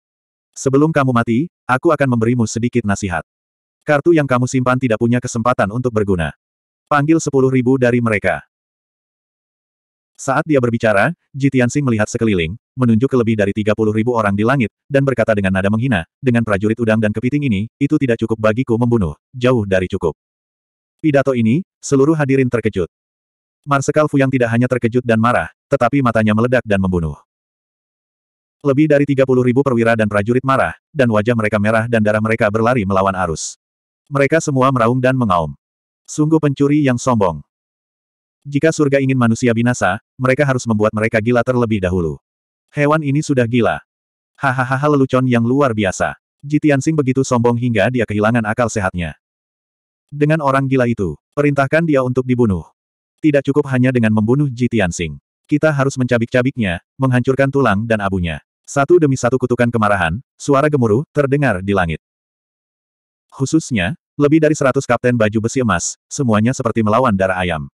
Sebelum kamu mati, aku akan memberimu sedikit nasihat. Kartu yang kamu simpan tidak punya kesempatan untuk berguna. Panggil sepuluh ribu dari mereka. Saat dia berbicara, Ji Tianxing melihat sekeliling, menunjuk ke lebih dari 30 ribu orang di langit, dan berkata dengan nada menghina, dengan prajurit udang dan kepiting ini, itu tidak cukup bagiku membunuh, jauh dari cukup. Pidato ini, seluruh hadirin terkejut. Marsekal Fuyang tidak hanya terkejut dan marah, tetapi matanya meledak dan membunuh. Lebih dari 30 ribu perwira dan prajurit marah, dan wajah mereka merah dan darah mereka berlari melawan arus. Mereka semua meraung dan mengaum. Sungguh pencuri yang sombong. Jika surga ingin manusia binasa, mereka harus membuat mereka gila terlebih dahulu. Hewan ini sudah gila. Hahaha lelucon yang luar biasa. Jitiansing begitu sombong hingga dia kehilangan akal sehatnya. Dengan orang gila itu, perintahkan dia untuk dibunuh. Tidak cukup hanya dengan membunuh Jitiansing. Kita harus mencabik-cabiknya, menghancurkan tulang dan abunya. Satu demi satu kutukan kemarahan, suara gemuruh, terdengar di langit. Khususnya, lebih dari seratus kapten baju besi emas, semuanya seperti melawan darah ayam.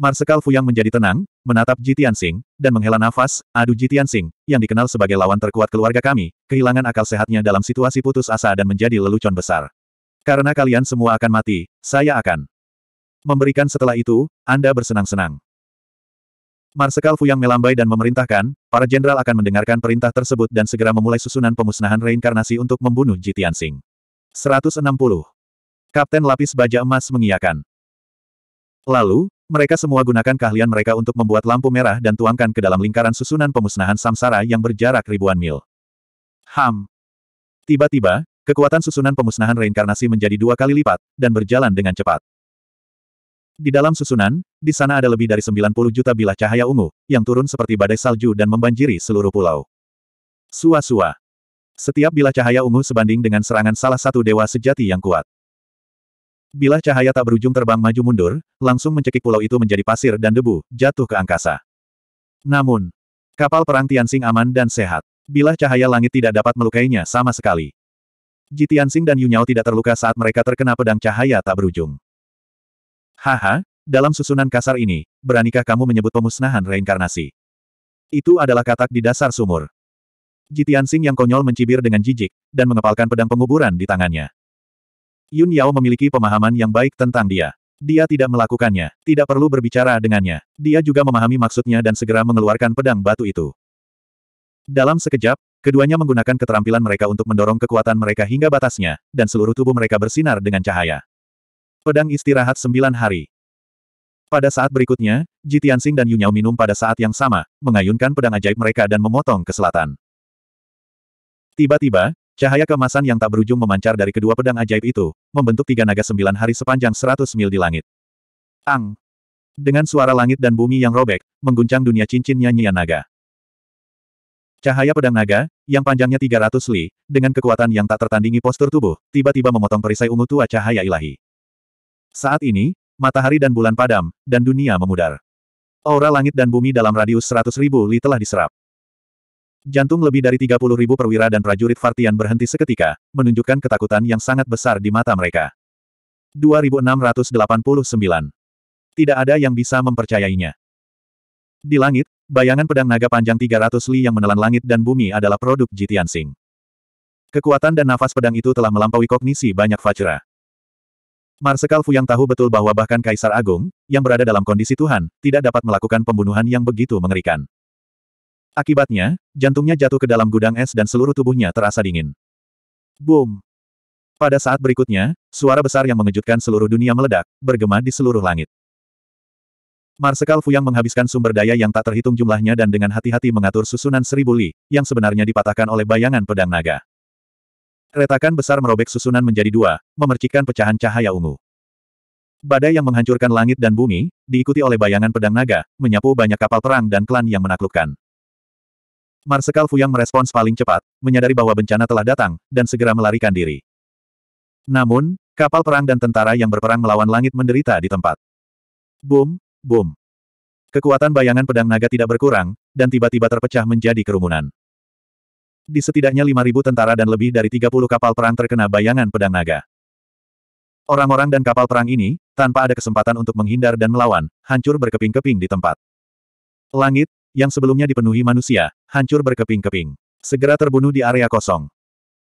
Marsekal Fuyang menjadi tenang, menatap Jitian Sing, dan menghela nafas, aduh Jitian Sing, yang dikenal sebagai lawan terkuat keluarga kami, kehilangan akal sehatnya dalam situasi putus asa dan menjadi lelucon besar. Karena kalian semua akan mati, saya akan memberikan setelah itu, Anda bersenang-senang. Marsekal Fuyang melambai dan memerintahkan, para jenderal akan mendengarkan perintah tersebut dan segera memulai susunan pemusnahan reinkarnasi untuk membunuh Jitian Sing. 160. Kapten Lapis Baja Emas mengiakan. Lalu, mereka semua gunakan keahlian mereka untuk membuat lampu merah dan tuangkan ke dalam lingkaran susunan pemusnahan samsara yang berjarak ribuan mil. Ham. Tiba-tiba, kekuatan susunan pemusnahan reinkarnasi menjadi dua kali lipat, dan berjalan dengan cepat. Di dalam susunan, di sana ada lebih dari 90 juta bilah cahaya ungu, yang turun seperti badai salju dan membanjiri seluruh pulau. Sua-sua. Setiap bilah cahaya ungu sebanding dengan serangan salah satu dewa sejati yang kuat. Bila cahaya tak berujung terbang maju mundur, langsung mencekik pulau itu menjadi pasir dan debu, jatuh ke angkasa. Namun, kapal perang Tianxing aman dan sehat. Bila cahaya langit tidak dapat melukainya sama sekali. Ji Tianxing dan Yunyao tidak terluka saat mereka terkena pedang cahaya tak berujung. Haha, dalam susunan kasar ini, beranikah kamu menyebut pemusnahan reinkarnasi? Itu adalah katak di dasar sumur. Ji Tianxing yang konyol mencibir dengan jijik, dan mengepalkan pedang penguburan di tangannya. Yun Yao memiliki pemahaman yang baik tentang dia. Dia tidak melakukannya, tidak perlu berbicara dengannya. Dia juga memahami maksudnya dan segera mengeluarkan pedang batu itu. Dalam sekejap, keduanya menggunakan keterampilan mereka untuk mendorong kekuatan mereka hingga batasnya, dan seluruh tubuh mereka bersinar dengan cahaya. Pedang istirahat sembilan hari. Pada saat berikutnya, Jitiansing dan Yunyao minum pada saat yang sama, mengayunkan pedang ajaib mereka dan memotong ke selatan. Tiba-tiba, Cahaya kemasan yang tak berujung memancar dari kedua pedang ajaib itu, membentuk tiga naga sembilan hari sepanjang seratus mil di langit. Ang! Dengan suara langit dan bumi yang robek, mengguncang dunia cincin nyanyian naga. Cahaya pedang naga, yang panjangnya 300 li, dengan kekuatan yang tak tertandingi postur tubuh, tiba-tiba memotong perisai ungu tua cahaya ilahi. Saat ini, matahari dan bulan padam, dan dunia memudar. Aura langit dan bumi dalam radius 100 ribu li telah diserap. Jantung lebih dari 30 ribu perwira dan prajurit Vartian berhenti seketika, menunjukkan ketakutan yang sangat besar di mata mereka. 2689. Tidak ada yang bisa mempercayainya. Di langit, bayangan pedang naga panjang 300 li yang menelan langit dan bumi adalah produk Jitian Sing. Kekuatan dan nafas pedang itu telah melampaui kognisi banyak Vajra. Marsekal Fu yang tahu betul bahwa bahkan Kaisar Agung, yang berada dalam kondisi Tuhan, tidak dapat melakukan pembunuhan yang begitu mengerikan. Akibatnya, jantungnya jatuh ke dalam gudang es dan seluruh tubuhnya terasa dingin. Boom! Pada saat berikutnya, suara besar yang mengejutkan seluruh dunia meledak, bergema di seluruh langit. Marsekal Fuyang menghabiskan sumber daya yang tak terhitung jumlahnya dan dengan hati-hati mengatur susunan seribu li, yang sebenarnya dipatahkan oleh bayangan pedang naga. Retakan besar merobek susunan menjadi dua, memercikkan pecahan cahaya ungu. Badai yang menghancurkan langit dan bumi, diikuti oleh bayangan pedang naga, menyapu banyak kapal perang dan klan yang menaklukkan. Marsekal Fuyang merespons paling cepat, menyadari bahwa bencana telah datang, dan segera melarikan diri. Namun, kapal perang dan tentara yang berperang melawan langit menderita di tempat. Boom, boom. Kekuatan bayangan pedang naga tidak berkurang, dan tiba-tiba terpecah menjadi kerumunan. Di setidaknya 5.000 tentara dan lebih dari 30 kapal perang terkena bayangan pedang naga. Orang-orang dan kapal perang ini, tanpa ada kesempatan untuk menghindar dan melawan, hancur berkeping-keping di tempat. Langit, yang sebelumnya dipenuhi manusia, hancur berkeping-keping. Segera terbunuh di area kosong.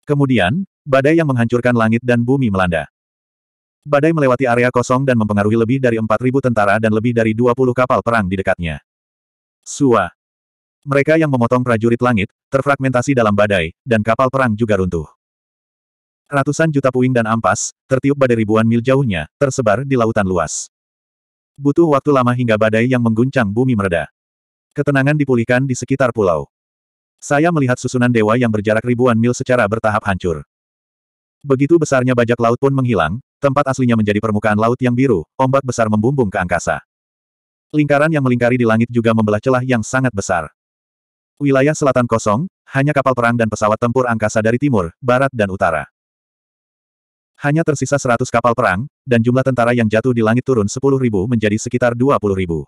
Kemudian, badai yang menghancurkan langit dan bumi melanda. Badai melewati area kosong dan mempengaruhi lebih dari 4.000 tentara dan lebih dari 20 kapal perang di dekatnya. Sua. Mereka yang memotong prajurit langit, terfragmentasi dalam badai, dan kapal perang juga runtuh. Ratusan juta puing dan ampas, tertiup badai ribuan mil jauhnya, tersebar di lautan luas. Butuh waktu lama hingga badai yang mengguncang bumi mereda. Ketenangan dipulihkan di sekitar pulau. Saya melihat susunan dewa yang berjarak ribuan mil secara bertahap hancur. Begitu besarnya bajak laut pun menghilang, tempat aslinya menjadi permukaan laut yang biru, ombak besar membumbung ke angkasa. Lingkaran yang melingkari di langit juga membelah celah yang sangat besar. Wilayah selatan kosong, hanya kapal perang dan pesawat tempur angkasa dari timur, barat dan utara. Hanya tersisa 100 kapal perang, dan jumlah tentara yang jatuh di langit turun 10.000 menjadi sekitar ribu.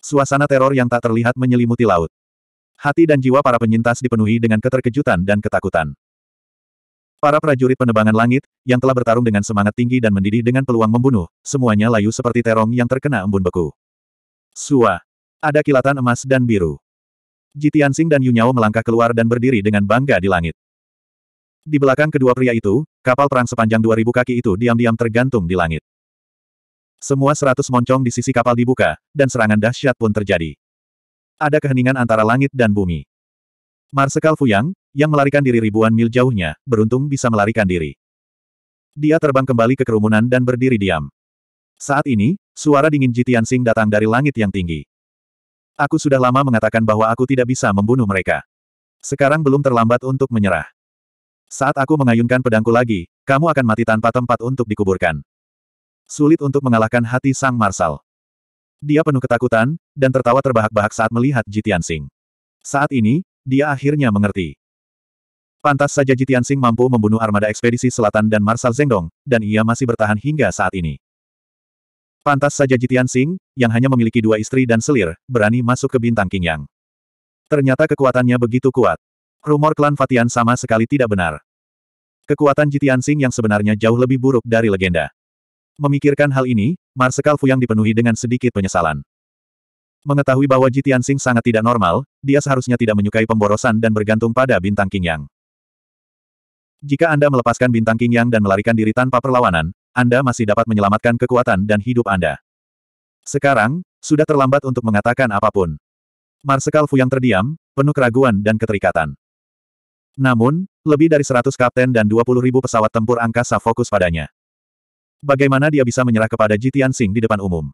Suasana teror yang tak terlihat menyelimuti laut. Hati dan jiwa para penyintas dipenuhi dengan keterkejutan dan ketakutan. Para prajurit penebangan langit, yang telah bertarung dengan semangat tinggi dan mendidih dengan peluang membunuh, semuanya layu seperti terong yang terkena embun beku. Sua. Ada kilatan emas dan biru. Jitiansing dan Yunyao melangkah keluar dan berdiri dengan bangga di langit. Di belakang kedua pria itu, kapal perang sepanjang 2000 kaki itu diam-diam tergantung di langit. Semua seratus moncong di sisi kapal dibuka, dan serangan dahsyat pun terjadi. Ada keheningan antara langit dan bumi. Marsekal Fuyang, yang melarikan diri ribuan mil jauhnya, beruntung bisa melarikan diri. Dia terbang kembali ke kerumunan dan berdiri diam. Saat ini, suara dingin Jitian Sing datang dari langit yang tinggi. Aku sudah lama mengatakan bahwa aku tidak bisa membunuh mereka. Sekarang belum terlambat untuk menyerah. Saat aku mengayunkan pedangku lagi, kamu akan mati tanpa tempat untuk dikuburkan sulit untuk mengalahkan hati Sang Marsal. Dia penuh ketakutan, dan tertawa terbahak-bahak saat melihat Jitian Sing. Saat ini, dia akhirnya mengerti. Pantas saja Jitian Sing mampu membunuh armada ekspedisi selatan dan Marsal Zengdong, dan ia masih bertahan hingga saat ini. Pantas saja Jitian Sing, yang hanya memiliki dua istri dan selir, berani masuk ke bintang Qingyang. Ternyata kekuatannya begitu kuat. Rumor klan Fatian sama sekali tidak benar. Kekuatan Jitian Sing yang sebenarnya jauh lebih buruk dari legenda. Memikirkan hal ini, Marsekal Fuyang dipenuhi dengan sedikit penyesalan. Mengetahui bahwa Jitian Sing sangat tidak normal, dia seharusnya tidak menyukai pemborosan dan bergantung pada bintang King Yang. Jika Anda melepaskan bintang King Yang dan melarikan diri tanpa perlawanan, Anda masih dapat menyelamatkan kekuatan dan hidup Anda. Sekarang, sudah terlambat untuk mengatakan apapun. Marsekal Fuyang terdiam, penuh keraguan dan keterikatan. Namun, lebih dari 100 kapten dan 20 ribu pesawat tempur angkasa fokus padanya. Bagaimana dia bisa menyerah kepada Ji Tianxing di depan umum?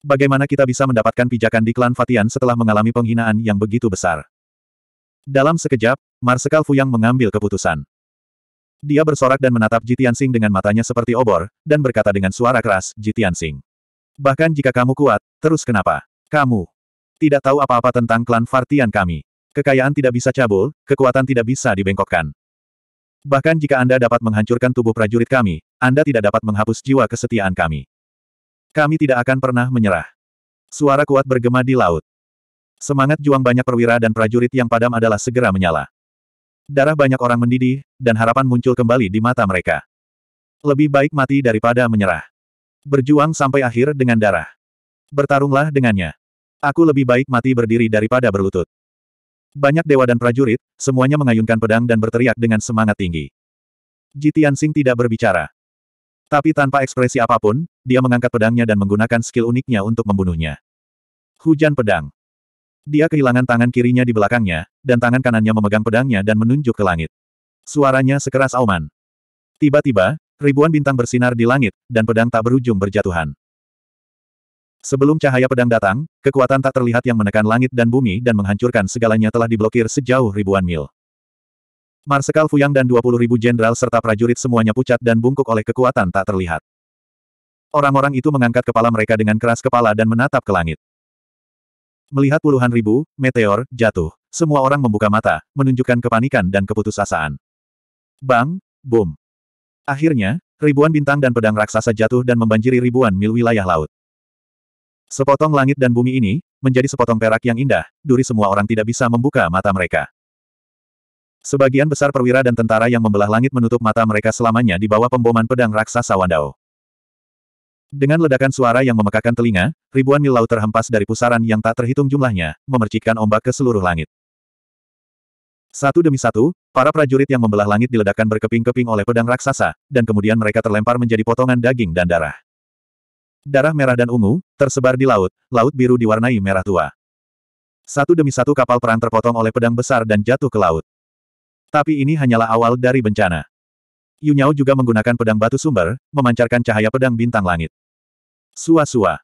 Bagaimana kita bisa mendapatkan pijakan di klan Fatian setelah mengalami penghinaan yang begitu besar? Dalam sekejap, Marsekal Yang mengambil keputusan. Dia bersorak dan menatap Ji Tianxing dengan matanya seperti obor, dan berkata dengan suara keras, Ji Tianxing. Bahkan jika kamu kuat, terus kenapa? Kamu tidak tahu apa-apa tentang klan Fartian kami. Kekayaan tidak bisa cabul, kekuatan tidak bisa dibengkokkan. Bahkan jika Anda dapat menghancurkan tubuh prajurit kami, Anda tidak dapat menghapus jiwa kesetiaan kami. Kami tidak akan pernah menyerah. Suara kuat bergema di laut. Semangat juang banyak perwira dan prajurit yang padam adalah segera menyala. Darah banyak orang mendidih, dan harapan muncul kembali di mata mereka. Lebih baik mati daripada menyerah. Berjuang sampai akhir dengan darah. Bertarunglah dengannya. Aku lebih baik mati berdiri daripada berlutut. Banyak dewa dan prajurit, semuanya mengayunkan pedang dan berteriak dengan semangat tinggi. Jitian Sing tidak berbicara. Tapi tanpa ekspresi apapun, dia mengangkat pedangnya dan menggunakan skill uniknya untuk membunuhnya. Hujan pedang. Dia kehilangan tangan kirinya di belakangnya, dan tangan kanannya memegang pedangnya dan menunjuk ke langit. Suaranya sekeras auman. Tiba-tiba, ribuan bintang bersinar di langit, dan pedang tak berujung berjatuhan. Sebelum cahaya pedang datang, kekuatan tak terlihat yang menekan langit dan bumi dan menghancurkan segalanya telah diblokir sejauh ribuan mil. Marsekal Fuyang dan 20 ribu jenderal serta prajurit semuanya pucat dan bungkuk oleh kekuatan tak terlihat. Orang-orang itu mengangkat kepala mereka dengan keras kepala dan menatap ke langit. Melihat puluhan ribu, meteor, jatuh. Semua orang membuka mata, menunjukkan kepanikan dan keputusasaan. Bang, boom. Akhirnya, ribuan bintang dan pedang raksasa jatuh dan membanjiri ribuan mil wilayah laut. Sepotong langit dan bumi ini, menjadi sepotong perak yang indah, duri semua orang tidak bisa membuka mata mereka. Sebagian besar perwira dan tentara yang membelah langit menutup mata mereka selamanya di bawah pemboman pedang raksasa Wandao. Dengan ledakan suara yang memekakan telinga, ribuan mil laut terhempas dari pusaran yang tak terhitung jumlahnya, memercikkan ombak ke seluruh langit. Satu demi satu, para prajurit yang membelah langit diledakkan berkeping-keping oleh pedang raksasa, dan kemudian mereka terlempar menjadi potongan daging dan darah darah merah dan ungu, tersebar di laut, laut biru diwarnai merah tua. Satu demi satu kapal perang terpotong oleh pedang besar dan jatuh ke laut. Tapi ini hanyalah awal dari bencana. Yunyao juga menggunakan pedang batu sumber, memancarkan cahaya pedang bintang langit. Sua-sua.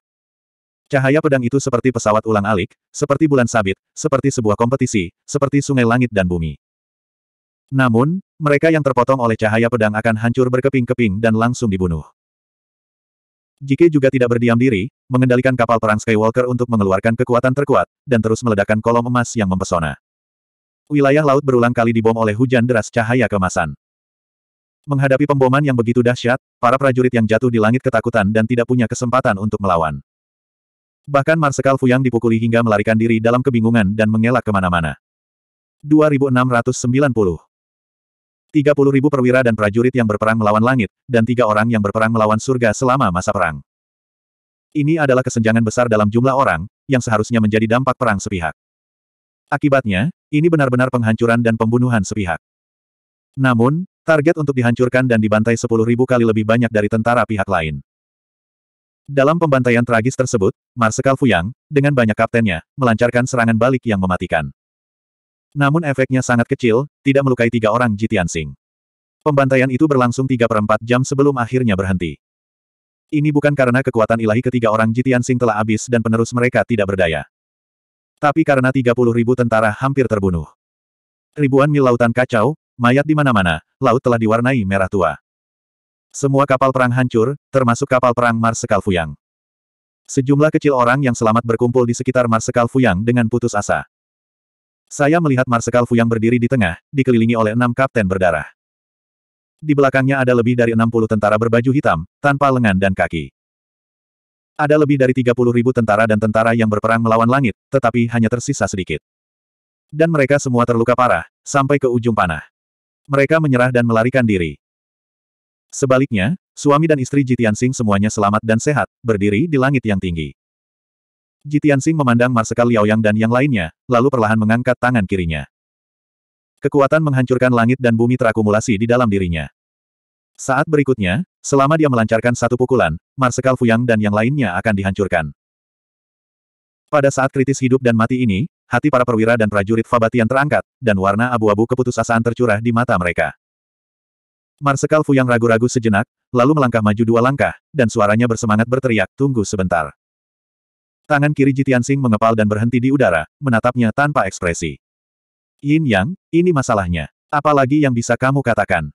Cahaya pedang itu seperti pesawat ulang alik, seperti bulan sabit, seperti sebuah kompetisi, seperti sungai langit dan bumi. Namun, mereka yang terpotong oleh cahaya pedang akan hancur berkeping-keping dan langsung dibunuh. Jike juga tidak berdiam diri, mengendalikan kapal perang Skywalker untuk mengeluarkan kekuatan terkuat, dan terus meledakkan kolom emas yang mempesona. Wilayah laut berulang kali dibom oleh hujan deras cahaya kemasan. Menghadapi pemboman yang begitu dahsyat, para prajurit yang jatuh di langit ketakutan dan tidak punya kesempatan untuk melawan. Bahkan Marsekal Fuyang dipukuli hingga melarikan diri dalam kebingungan dan mengelak kemana-mana. 2690 Tiga puluh ribu perwira dan prajurit yang berperang melawan langit, dan tiga orang yang berperang melawan surga selama masa perang. Ini adalah kesenjangan besar dalam jumlah orang, yang seharusnya menjadi dampak perang sepihak. Akibatnya, ini benar-benar penghancuran dan pembunuhan sepihak. Namun, target untuk dihancurkan dan dibantai sepuluh ribu kali lebih banyak dari tentara pihak lain. Dalam pembantaian tragis tersebut, Marsekal Fuyang, dengan banyak kaptennya, melancarkan serangan balik yang mematikan. Namun efeknya sangat kecil, tidak melukai tiga orang Jitian Sing. Pembantaian itu berlangsung tiga perempat jam sebelum akhirnya berhenti. Ini bukan karena kekuatan ilahi ketiga orang Jitian Sing telah habis dan penerus mereka tidak berdaya. Tapi karena 30 ribu tentara hampir terbunuh. Ribuan mil lautan kacau, mayat di mana-mana, laut telah diwarnai merah tua. Semua kapal perang hancur, termasuk kapal perang Marsekal Fuyang. Sejumlah kecil orang yang selamat berkumpul di sekitar Marsekal Fuyang dengan putus asa. Saya melihat Marsekal Fu yang berdiri di tengah, dikelilingi oleh enam kapten berdarah. Di belakangnya ada lebih dari 60 tentara berbaju hitam, tanpa lengan dan kaki. Ada lebih dari 30 ribu tentara dan tentara yang berperang melawan langit, tetapi hanya tersisa sedikit. Dan mereka semua terluka parah, sampai ke ujung panah. Mereka menyerah dan melarikan diri. Sebaliknya, suami dan istri Jitian Sing semuanya selamat dan sehat, berdiri di langit yang tinggi. Jitiansing memandang Marsekal Liaoyang dan yang lainnya, lalu perlahan mengangkat tangan kirinya. Kekuatan menghancurkan langit dan bumi terakumulasi di dalam dirinya. Saat berikutnya, selama dia melancarkan satu pukulan, Marsekal Fuyang dan yang lainnya akan dihancurkan. Pada saat kritis hidup dan mati ini, hati para perwira dan prajurit Fabatian terangkat, dan warna abu-abu keputusasaan tercurah di mata mereka. Marsekal Fuyang ragu-ragu sejenak, lalu melangkah maju dua langkah, dan suaranya bersemangat berteriak, tunggu sebentar. Tangan kiri Jitian Sing mengepal dan berhenti di udara, menatapnya tanpa ekspresi. Yin Yang, ini masalahnya. Apalagi yang bisa kamu katakan?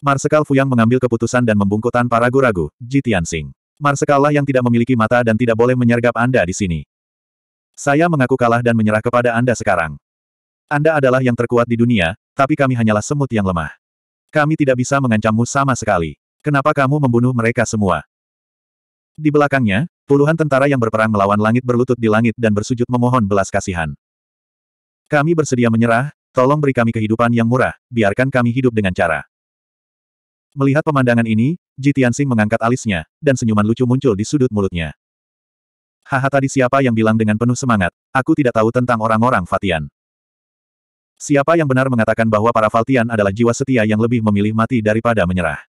Marsekal Fuyang mengambil keputusan dan membungkuk tanpa ragu-ragu, Jitian Sing. Marsekallah yang tidak memiliki mata dan tidak boleh menyergap Anda di sini. Saya mengaku kalah dan menyerah kepada Anda sekarang. Anda adalah yang terkuat di dunia, tapi kami hanyalah semut yang lemah. Kami tidak bisa mengancammu sama sekali. Kenapa kamu membunuh mereka semua? Di belakangnya, puluhan tentara yang berperang melawan langit berlutut di langit dan bersujud memohon belas kasihan. Kami bersedia menyerah, tolong beri kami kehidupan yang murah, biarkan kami hidup dengan cara. Melihat pemandangan ini, Ji Tianxing mengangkat alisnya, dan senyuman lucu muncul di sudut mulutnya. Haha tadi siapa yang bilang dengan penuh semangat, aku tidak tahu tentang orang-orang Fatian. Siapa yang benar mengatakan bahwa para Faltian adalah jiwa setia yang lebih memilih mati daripada menyerah?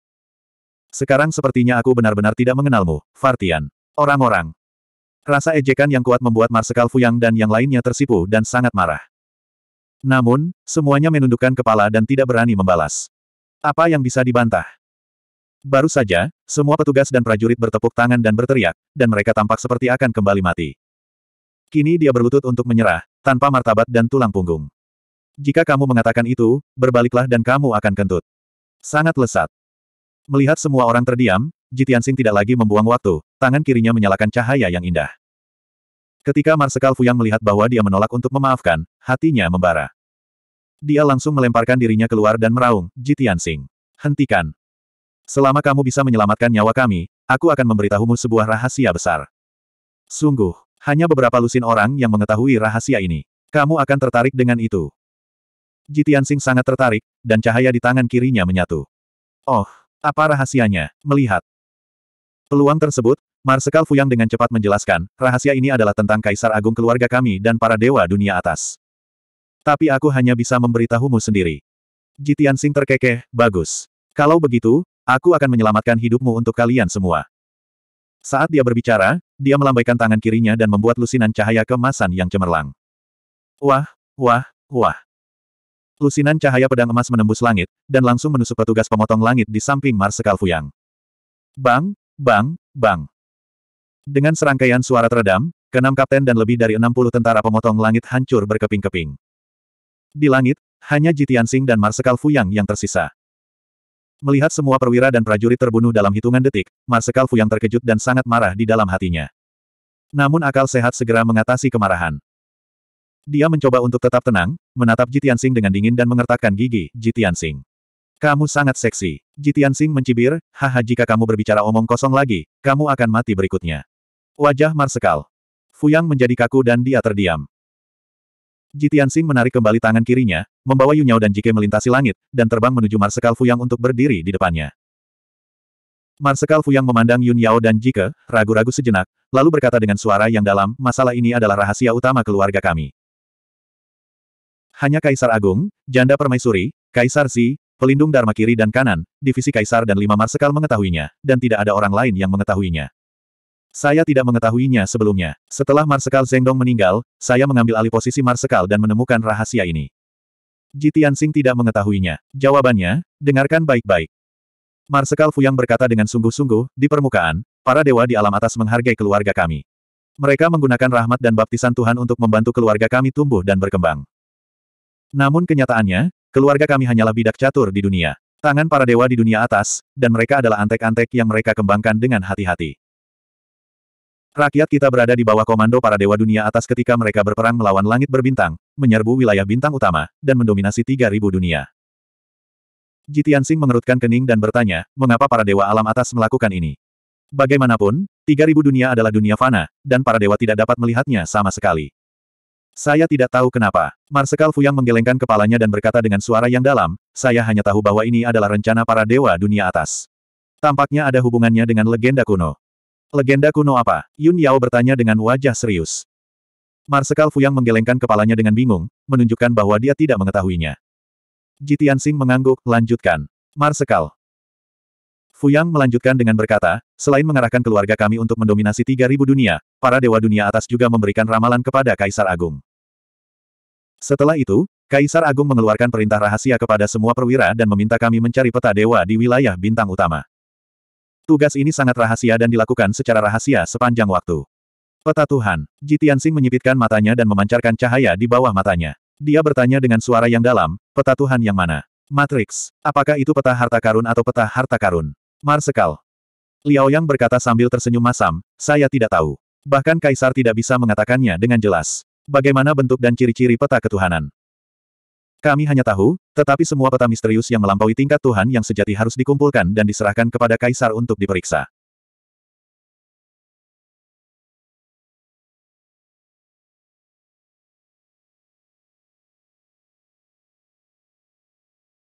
Sekarang sepertinya aku benar-benar tidak mengenalmu, Fartian. Orang-orang. Rasa ejekan yang kuat membuat Marsekal Fuyang dan yang lainnya tersipu dan sangat marah. Namun, semuanya menundukkan kepala dan tidak berani membalas. Apa yang bisa dibantah? Baru saja, semua petugas dan prajurit bertepuk tangan dan berteriak, dan mereka tampak seperti akan kembali mati. Kini dia berlutut untuk menyerah, tanpa martabat dan tulang punggung. Jika kamu mengatakan itu, berbaliklah dan kamu akan kentut. Sangat lesat. Melihat semua orang terdiam, Jitiansing tidak lagi membuang waktu, tangan kirinya menyalakan cahaya yang indah. Ketika Marsekal Fuyang melihat bahwa dia menolak untuk memaafkan, hatinya membara. Dia langsung melemparkan dirinya keluar dan meraung, Jitiansing. Hentikan. Selama kamu bisa menyelamatkan nyawa kami, aku akan memberitahumu sebuah rahasia besar. Sungguh, hanya beberapa lusin orang yang mengetahui rahasia ini. Kamu akan tertarik dengan itu. Jitiansing sangat tertarik, dan cahaya di tangan kirinya menyatu. Oh, apa rahasianya? Melihat. Peluang tersebut, Marsekal Fuyang dengan cepat menjelaskan, rahasia ini adalah tentang Kaisar Agung keluarga kami dan para dewa dunia atas. Tapi aku hanya bisa memberitahumu sendiri. Jitian Sing terkekeh, bagus. Kalau begitu, aku akan menyelamatkan hidupmu untuk kalian semua. Saat dia berbicara, dia melambaikan tangan kirinya dan membuat lusinan cahaya kemasan yang cemerlang. Wah, wah, wah. Lusinan cahaya pedang emas menembus langit, dan langsung menusuk petugas pemotong langit di samping Marsekal Fuyang. Bang, bang, bang. Dengan serangkaian suara teredam, keenam kapten dan lebih dari 60 tentara pemotong langit hancur berkeping-keping. Di langit, hanya Jitian Sing dan Marsekal Fuyang yang tersisa. Melihat semua perwira dan prajurit terbunuh dalam hitungan detik, Marsekal Fuyang terkejut dan sangat marah di dalam hatinya. Namun akal sehat segera mengatasi kemarahan. Dia mencoba untuk tetap tenang, menatap Jitian Sing dengan dingin dan mengertakkan gigi, Jitian Sing. Kamu sangat seksi. Jitian Sing mencibir, haha jika kamu berbicara omong kosong lagi, kamu akan mati berikutnya. Wajah Marsekal. Fuyang menjadi kaku dan dia terdiam. Jitian Sing menarik kembali tangan kirinya, membawa Yunyao dan Jike melintasi langit, dan terbang menuju Marsekal Fuyang untuk berdiri di depannya. Marsekal Fuyang memandang Yunyao dan Jike, ragu-ragu sejenak, lalu berkata dengan suara yang dalam, masalah ini adalah rahasia utama keluarga kami. Hanya Kaisar Agung, Janda Permaisuri, Kaisar Si, pelindung Dharma kiri dan kanan, divisi Kaisar dan lima marsekal mengetahuinya, dan tidak ada orang lain yang mengetahuinya. Saya tidak mengetahuinya sebelumnya. Setelah Marsekal Zengdong meninggal, saya mengambil alih posisi Marsekal dan menemukan rahasia ini. Jitian Sing tidak mengetahuinya. Jawabannya, dengarkan baik-baik. Marsekal Fuyang berkata dengan sungguh-sungguh, di permukaan, para dewa di alam atas menghargai keluarga kami. Mereka menggunakan rahmat dan baptisan Tuhan untuk membantu keluarga kami tumbuh dan berkembang. Namun kenyataannya, keluarga kami hanyalah bidak catur di dunia. Tangan para dewa di dunia atas, dan mereka adalah antek-antek yang mereka kembangkan dengan hati-hati. Rakyat kita berada di bawah komando para dewa dunia atas ketika mereka berperang melawan langit berbintang, menyerbu wilayah bintang utama, dan mendominasi 3.000 dunia. Jitiansing mengerutkan kening dan bertanya, mengapa para dewa alam atas melakukan ini? Bagaimanapun, 3.000 dunia adalah dunia fana, dan para dewa tidak dapat melihatnya sama sekali. Saya tidak tahu kenapa. Marsekal Fuyang menggelengkan kepalanya dan berkata dengan suara yang dalam, saya hanya tahu bahwa ini adalah rencana para dewa dunia atas. Tampaknya ada hubungannya dengan legenda kuno. Legenda kuno apa? Yun Yao bertanya dengan wajah serius. Marsekal Fuyang menggelengkan kepalanya dengan bingung, menunjukkan bahwa dia tidak mengetahuinya. Jitian Sing mengangguk, lanjutkan. Marsekal. Fuyang melanjutkan dengan berkata, selain mengarahkan keluarga kami untuk mendominasi 3.000 dunia, para dewa dunia atas juga memberikan ramalan kepada Kaisar Agung. Setelah itu, Kaisar Agung mengeluarkan perintah rahasia kepada semua perwira dan meminta kami mencari peta dewa di wilayah bintang utama. Tugas ini sangat rahasia dan dilakukan secara rahasia sepanjang waktu. Peta Tuhan, Jitiansing menyipitkan matanya dan memancarkan cahaya di bawah matanya. Dia bertanya dengan suara yang dalam, peta Tuhan yang mana? Matrix, apakah itu peta harta karun atau peta harta karun? Marsekal. Liao Yang berkata sambil tersenyum masam, saya tidak tahu. Bahkan Kaisar tidak bisa mengatakannya dengan jelas. Bagaimana bentuk dan ciri-ciri peta ketuhanan? Kami hanya tahu, tetapi semua peta misterius yang melampaui tingkat Tuhan yang sejati harus dikumpulkan dan diserahkan kepada Kaisar untuk diperiksa.